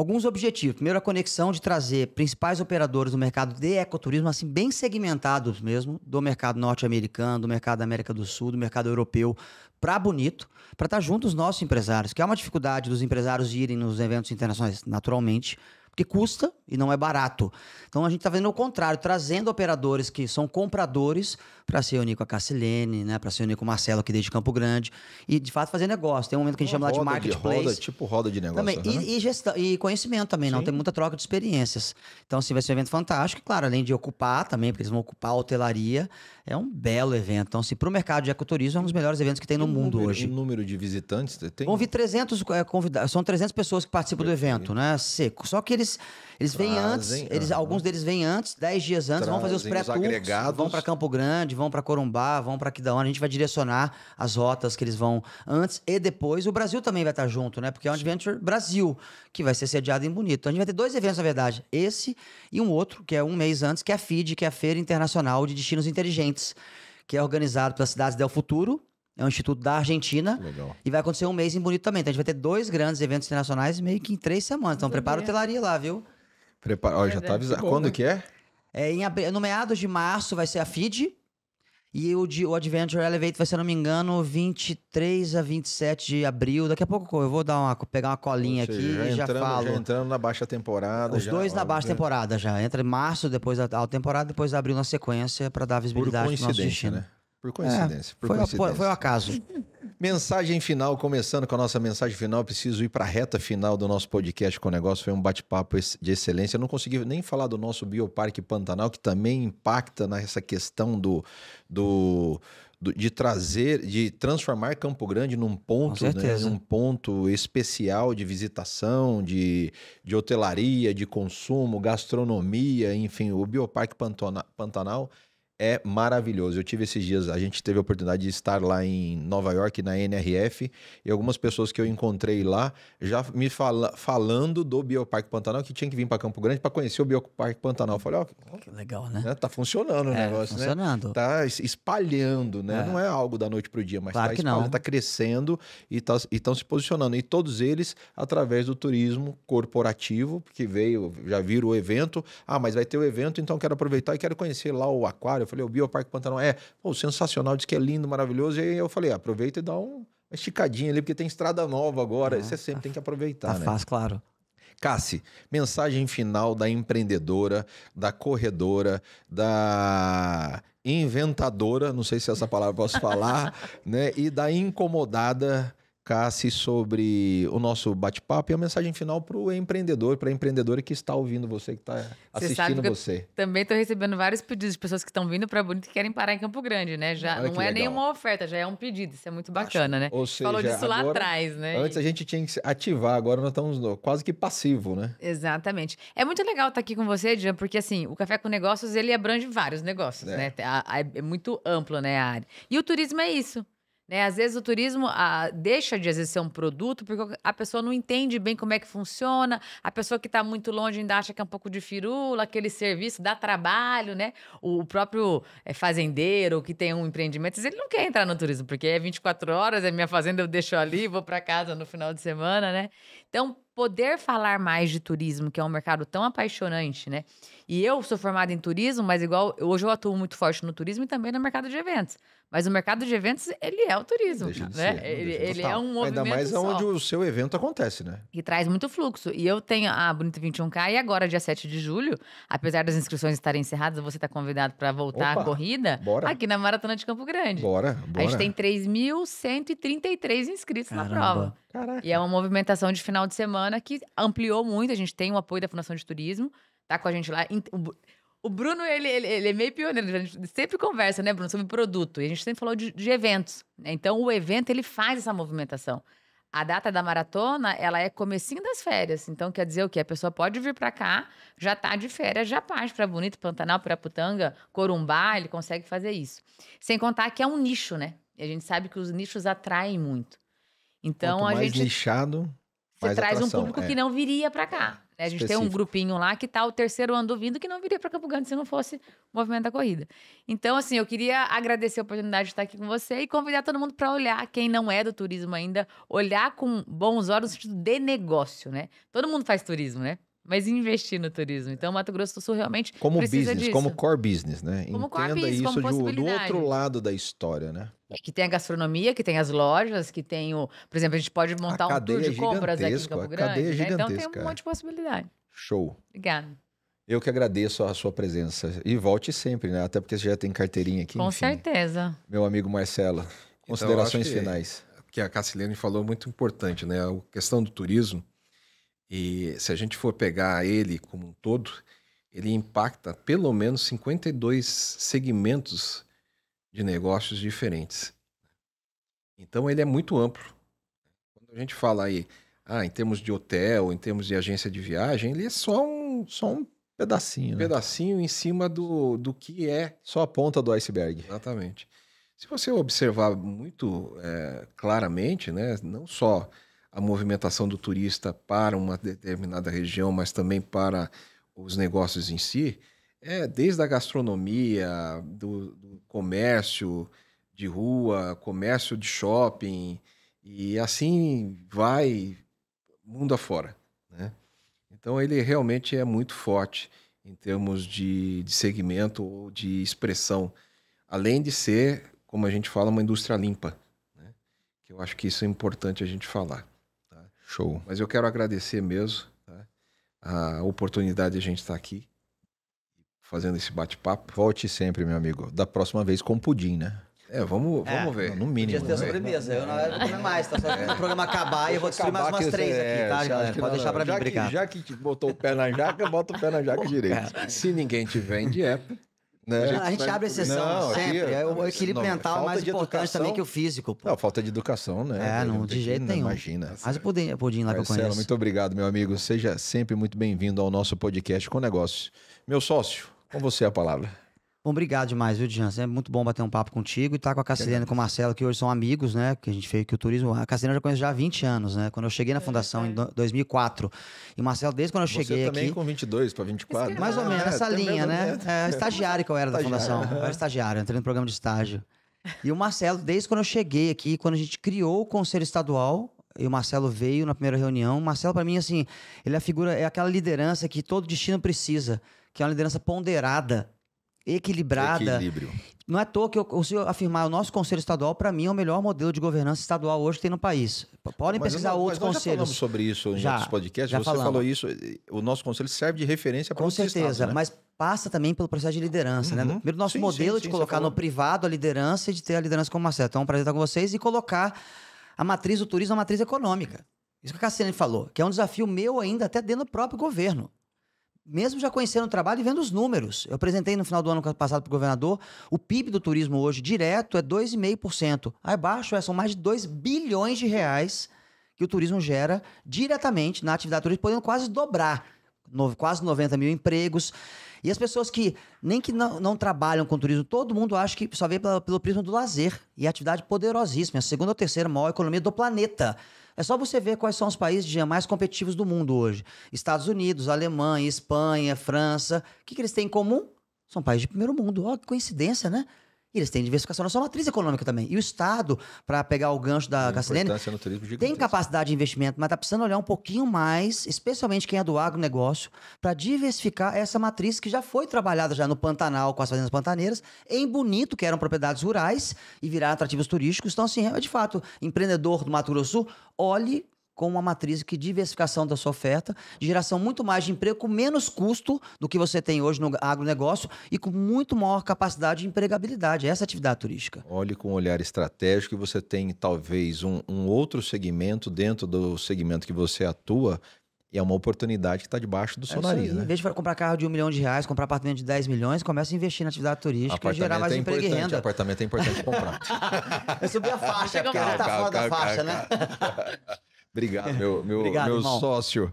Speaker 2: alguns objetivos. Primeiro, a conexão de trazer principais operadores do mercado de ecoturismo, assim, bem segmentados mesmo, do mercado norte-americano, do mercado da América do Sul, do mercado europeu, para Bonito, para estar tá junto os nossos empresários, que é uma dificuldade dos empresários irem nos eventos internacionais, naturalmente, porque custa e não é barato. Então a gente está fazendo o contrário, trazendo operadores que são compradores para se unir com a Cassilene, né, para se unir com o Marcelo aqui desde Campo Grande e de fato fazer negócio. Tem um momento que a gente Uma chama lá de marketplace. De roda, tipo
Speaker 1: roda de negócio. Também. Uhum. E,
Speaker 2: e, gestão, e conhecimento também, Sim. não tem muita troca de experiências. Então assim, vai ser um evento fantástico, claro, além de ocupar também, porque eles vão ocupar a hotelaria. É um belo evento. Então assim, para o mercado de ecoturismo é um dos melhores eventos que tem no mundo número, hoje. O número de visitantes tem? Vão vir 300 é, convidados, são 300 pessoas que participam do evento, né, seco. Só que eles eles vêm antes, eles, alguns deles vêm antes, dez dias antes, Trazem vão fazer os pré-tours, vão para Campo Grande, vão para Corumbá, vão para Quidaona, a gente vai direcionar as rotas que eles vão antes e depois. O Brasil também vai estar junto, né? Porque é o Adventure Brasil, que vai ser sediado em Bonito. Então a gente vai ter dois eventos, na verdade, esse e um outro, que é um mês antes, que é a FID, que é a Feira Internacional de Destinos Inteligentes, que é organizado pelas cidades Del Futuro é um instituto da Argentina. Legal. E vai acontecer um mês em Bonito também. Então a gente vai ter dois grandes eventos internacionais meio que em três semanas. Então prepara hotelaria lá, viu?
Speaker 1: Prepara. Ó, já tá é. avisado. Quando né? que é?
Speaker 2: é em ab... No meados de março vai ser a FID. E o, de, o Adventure Elevate vai, se não me engano, 23 a 27 de abril. Daqui a pouco eu vou dar uma, pegar uma colinha aqui já e já entrando, falo. Já
Speaker 1: entrando na baixa temporada. Os já, dois na baixa é.
Speaker 2: temporada já. Entra em março, depois da temporada, depois abril na sequência para dar visibilidade Por coincidência, pro nosso destino. Né?
Speaker 1: Por é, coincidência. É, por foi, coincidência. A, foi o um
Speaker 2: acaso. Mensagem final,
Speaker 1: começando com a nossa mensagem final, preciso ir para a reta final do nosso podcast com o negócio. Foi um bate-papo de excelência. Eu não consegui nem falar do nosso Bioparque Pantanal, que também impacta nessa questão do, do, de trazer, de transformar Campo Grande num ponto, né, num ponto especial de visitação, de, de hotelaria, de consumo, gastronomia, enfim, o Bioparque Pantanal é maravilhoso. Eu tive esses dias, a gente teve a oportunidade de estar lá em Nova York, na NRF, e algumas pessoas que eu encontrei lá já me fala, falando do Bioparque Pantanal, que tinha que vir para Campo Grande para conhecer o Bioparque Pantanal. Eu falei, ó, oh, que legal, né? né? Tá funcionando é, o negócio, né? funcionando. né? Tá espalhando, né? É. Não é algo da noite pro dia, mas claro tá, tá crescendo e tá, estão se posicionando. E todos eles através do turismo corporativo, que veio, já viram o evento. Ah, mas vai ter o evento, então quero aproveitar e quero conhecer lá o aquário falei, o Bioparque Pantanal é pô, sensacional, diz que é lindo, maravilhoso. E aí eu falei, aproveita e dá um, uma esticadinha ali, porque tem estrada nova agora. Ah, você é tá. sempre tá, tem que aproveitar. Tá né? claro. Cassi, mensagem final da empreendedora, da corredora, da inventadora, não sei se essa palavra posso falar, né? E da incomodada sobre o nosso bate-papo e a mensagem final para o empreendedor, para a empreendedora que está ouvindo você, que está assistindo você.
Speaker 4: também estou recebendo vários pedidos de pessoas que estão vindo para Bonito e querem parar em Campo Grande, né? Já Olha não é legal. nenhuma oferta, já é um pedido. Isso é muito bacana,
Speaker 1: Acho, né? Ou seja, Falou disso agora, lá
Speaker 4: atrás, né? Antes a
Speaker 1: gente tinha que ativar, agora nós estamos quase que passivo, né?
Speaker 4: Exatamente. É muito legal estar tá aqui com você, Jean, porque assim, o Café com Negócios, ele abrange vários negócios, é. né? É muito amplo, né, a área. E o turismo é isso. Né? Às vezes o turismo ah, deixa de exercer ser um produto porque a pessoa não entende bem como é que funciona, a pessoa que está muito longe ainda acha que é um pouco de firula, aquele serviço dá trabalho, né? O próprio é, fazendeiro que tem um empreendimento, ele não quer entrar no turismo, porque é 24 horas, é minha fazenda, eu deixo ali, vou para casa no final de semana, né? Então, poder falar mais de turismo, que é um mercado tão apaixonante, né? E eu sou formada em turismo, mas igual hoje eu atuo muito forte no turismo e também no mercado de eventos. Mas o mercado de eventos, ele é o turismo, deixa né? Ser, ele, ele é um movimento Ainda mais só. onde o
Speaker 1: seu evento acontece, né?
Speaker 4: E traz muito fluxo. E eu tenho a Bonita 21K e agora, dia 7 de julho, apesar das inscrições estarem encerradas, você está convidado para voltar Opa, à corrida bora. aqui na Maratona de Campo Grande. Bora, bora. A gente tem 3.133 inscritos Caramba. na prova. Caraca. E é uma movimentação de final de semana semana, que ampliou muito. A gente tem o apoio da Fundação de Turismo, tá com a gente lá. O Bruno, ele, ele, ele é meio pioneiro, a gente sempre conversa, né, Bruno, sobre produto. E a gente sempre falou de, de eventos. Né? Então, o evento, ele faz essa movimentação. A data da maratona, ela é comecinho das férias. Então, quer dizer o quê? A pessoa pode vir para cá, já tá de férias, já parte para Bonito, Pantanal, Piraputanga, Corumbá, ele consegue fazer isso. Sem contar que é um nicho, né? E a gente sabe que os nichos atraem muito. Então, Quanto a mais gente...
Speaker 1: nichado... Você traz atração, um público é. que não
Speaker 4: viria para cá. Né? A gente Específico. tem um grupinho lá que tá o terceiro ano do vindo que não viria para Campo Grande se não fosse o movimento da corrida. Então, assim, eu queria agradecer a oportunidade de estar aqui com você e convidar todo mundo para olhar, quem não é do turismo ainda, olhar com bons olhos no sentido de negócio, né? Todo mundo faz turismo, né? mas investir no turismo. Então, Mato Grosso do Sul realmente como precisa business, disso. como
Speaker 1: core business, né? Como Entenda business, isso do, do outro lado da história, né?
Speaker 4: É que tem a gastronomia, que tem as lojas, que tem o, por exemplo, a gente pode montar um tour de é compras aqui em Campo é Grande. Né? Então tem um monte de possibilidade. Show. Obrigada.
Speaker 1: Eu que agradeço a sua presença e volte sempre, né? Até porque você já tem carteirinha
Speaker 3: aqui. Com enfim.
Speaker 4: certeza.
Speaker 3: Meu amigo Marcelo, então, considerações então, finais. Que a Cassilene falou muito importante, né? A questão do turismo e se a gente for pegar ele como um todo, ele impacta pelo menos 52 segmentos de negócios diferentes. Então ele é muito amplo. Quando a gente fala aí, ah, em termos de hotel, em termos de agência de viagem, ele é só um, só um pedacinho, um né? pedacinho em cima do, do que é só a ponta do iceberg. Exatamente. Se você observar muito é, claramente, né, não só a movimentação do turista para uma determinada região, mas também para os negócios em si, é desde a gastronomia, do, do comércio de rua, comércio de shopping, e assim vai mundo afora. Né? Então ele realmente é muito forte em termos de, de segmento ou de expressão, além de ser, como a gente fala, uma indústria limpa. Né? Que eu acho que isso é importante a gente falar. Show. Mas eu quero agradecer mesmo tá? a oportunidade de a gente estar tá aqui fazendo esse bate-papo. Volte sempre, meu amigo. Da próxima
Speaker 1: vez com pudim, né? É, vamos,
Speaker 2: é. vamos ver. No mínimo. Podia ter né? sobremesa. Eu não vou comer mais, tá? Só é. o programa acabar e eu vou destruir mais umas três é, aqui, tá, galera? Pode deixar pra
Speaker 3: já mim, que, Já que botou o pé na jaca, bota o pé na jaca direito. É. Se ninguém te vende, é. Né? a gente abre exceção
Speaker 1: sempre. Aqui, é, é o equilíbrio não, é mental é mais importante educação, também que o físico. Pô. Não, falta de educação, né? É, não, de jeito nenhum. Imagina. Mas o
Speaker 2: pudim, pudim lá Marcelo, que eu conheço. muito
Speaker 1: obrigado, meu amigo. Seja sempre muito bem-vindo ao nosso podcast com negócios. Meu sócio, com você a palavra.
Speaker 2: Bom, obrigado demais, viu, Dijan? É muito bom bater um papo contigo e estar tá com a Cassilena e com o Marcelo, que hoje são amigos, né? Que a gente fez que o turismo. A Cassilena eu já conheço já há 20 anos, né? Quando eu cheguei na é, fundação é. em 2004. E o Marcelo, desde quando eu cheguei. Você também aqui, com 22 para 24? Mais ou menos, é, essa linha, né? É, estagiário que eu era da fundação. Eu era estagiário, entrei no programa de estágio. E o Marcelo, desde quando eu cheguei aqui, quando a gente criou o Conselho Estadual, e o Marcelo veio na primeira reunião. O Marcelo, para mim, assim, ele é a figura, é aquela liderança que todo destino precisa, que é uma liderança ponderada equilibrada. Equilíbrio. Não é à toa que eu consigo afirmar, o nosso Conselho Estadual, para mim, é o melhor modelo de governança estadual hoje que tem no país. Podem mas pesquisar não, outros mas nós conselhos. Já falamos sobre isso em já, outros podcasts. Já Você falamos. falou isso, o nosso conselho serve de referência para Com certeza, estados, né? mas passa também pelo processo de liderança, né? uhum. né? Primeiro, nosso sim, modelo sim, de sim, colocar no privado a liderança e de ter a liderança como Marcelo. Então, é um prazer estar com vocês e colocar a matriz do turismo, a matriz econômica. Isso que a Cassiane falou, que é um desafio meu ainda, até dentro do próprio governo mesmo já conhecendo o trabalho e vendo os números. Eu apresentei no final do ano passado para o governador, o PIB do turismo hoje direto é 2,5%. Aí baixo é, são mais de 2 bilhões de reais que o turismo gera diretamente na atividade turística, podendo quase dobrar, no, quase 90 mil empregos. E as pessoas que, nem que não, não trabalham com turismo, todo mundo acha que só vê pela, pelo prisma do lazer. E atividade poderosíssima, é a segunda ou terceira maior economia do planeta. É só você ver quais são os países mais competitivos do mundo hoje. Estados Unidos, Alemanha, Espanha, França. O que, que eles têm em comum? São países de primeiro mundo. Ó, que coincidência, né? E eles têm diversificação na sua matriz econômica também. E o Estado, para pegar o gancho da gasolina tem capacidade de investimento, mas está precisando olhar um pouquinho mais, especialmente quem é do agronegócio, para diversificar essa matriz que já foi trabalhada já no Pantanal, com as fazendas pantaneiras, em Bonito, que eram propriedades rurais, e viraram atrativos turísticos. Então, assim, é de fato, empreendedor do Mato Grosso Sul, olhe com uma matriz que diversificação da sua oferta, de geração muito mais de emprego, com menos custo do que você tem hoje no agronegócio e com muito maior capacidade de empregabilidade. Essa é atividade turística.
Speaker 1: Olhe com um olhar estratégico e você tem talvez um, um outro segmento dentro do segmento que você atua e é uma oportunidade que está debaixo do é seu é nariz, né? Em
Speaker 2: vez de comprar carro de um milhão de reais, comprar apartamento de 10 milhões, começa a investir na atividade turística e gerar mais é emprego e renda.
Speaker 1: Apartamento é importante comprar.
Speaker 2: Eu subi a faixa, é porque calma, fora da faixa, né?
Speaker 1: Obrigado, é, meu, meu, Obrigado, meu sócio.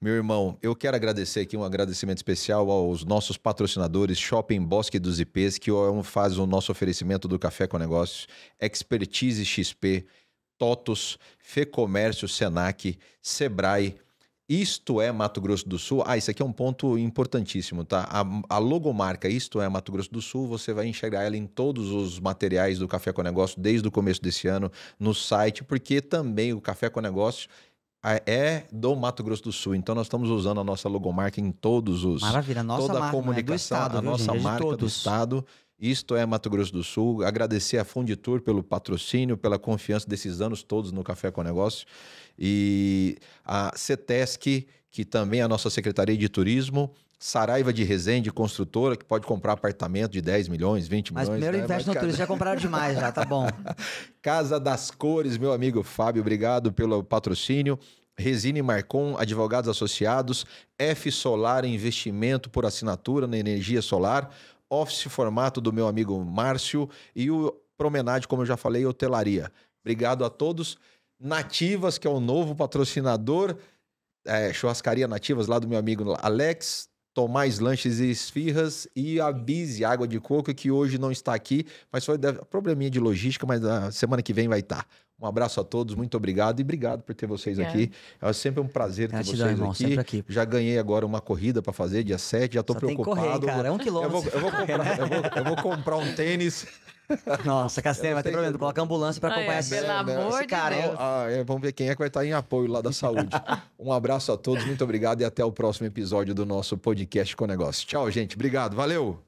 Speaker 1: Meu irmão, eu quero agradecer aqui um agradecimento especial aos nossos patrocinadores Shopping Bosque dos IPs, que é faz o nosso oferecimento do Café com Negócios, Expertise XP, Totos, Fê Comércio, Senac, Sebrae, isto é Mato Grosso do Sul. Ah, isso aqui é um ponto importantíssimo, tá? A, a, logomarca Isto é Mato Grosso do Sul, você vai enxergar ela em todos os materiais do Café com Negócio desde o começo desse ano no site, porque também o Café com Negócio ah, é do Mato Grosso do Sul. Então nós estamos usando a nossa logomarca em todos os Maravilha, a nossa toda a né? comunicação, é estado, a viu, nossa gente? É marca é do estado. Isto é Mato Grosso do Sul. Agradecer a Funditur pelo patrocínio, pela confiança desses anos todos no Café com Negócio. E a CETESC, que também é a nossa Secretaria de Turismo. Saraiva de Resende, construtora, que pode comprar apartamento de 10 milhões, 20 Mas milhões. Mas primeiro né? investe Mas no turismo, já compraram demais, já, tá bom. casa das Cores, meu amigo Fábio, obrigado pelo patrocínio. Resine Marcon, advogados associados, F Solar Investimento por assinatura na energia solar, Office Formato do meu amigo Márcio e o Promenade, como eu já falei, Hotelaria. Obrigado a todos. Nativas, que é o novo patrocinador, é, churrascaria Nativas lá do meu amigo Alex, Tomás Lanches e Esfirras e a Bise Água de Coco, que hoje não está aqui, mas foi probleminha de logística, mas na ah, semana que vem vai estar. Tá. Um abraço a todos, muito obrigado e obrigado por ter vocês é. aqui. É sempre um prazer ter Gratidão, vocês irmão, aqui. aqui. Já ganhei agora uma corrida para fazer, dia 7, já estou preocupado. Tem correr, cara, é um quilômetro. Eu vou, eu vou, comprar, eu vou, eu vou comprar um tênis. Nossa, Castanha, vai ter problema. Que... Coloca ambulância para acompanhar esse Pelo amor cara, Deus. Ah, é, vamos ver quem é que vai estar em apoio lá da saúde. um abraço a todos, muito obrigado e até o próximo episódio do nosso podcast com negócio. Tchau, gente. Obrigado, valeu!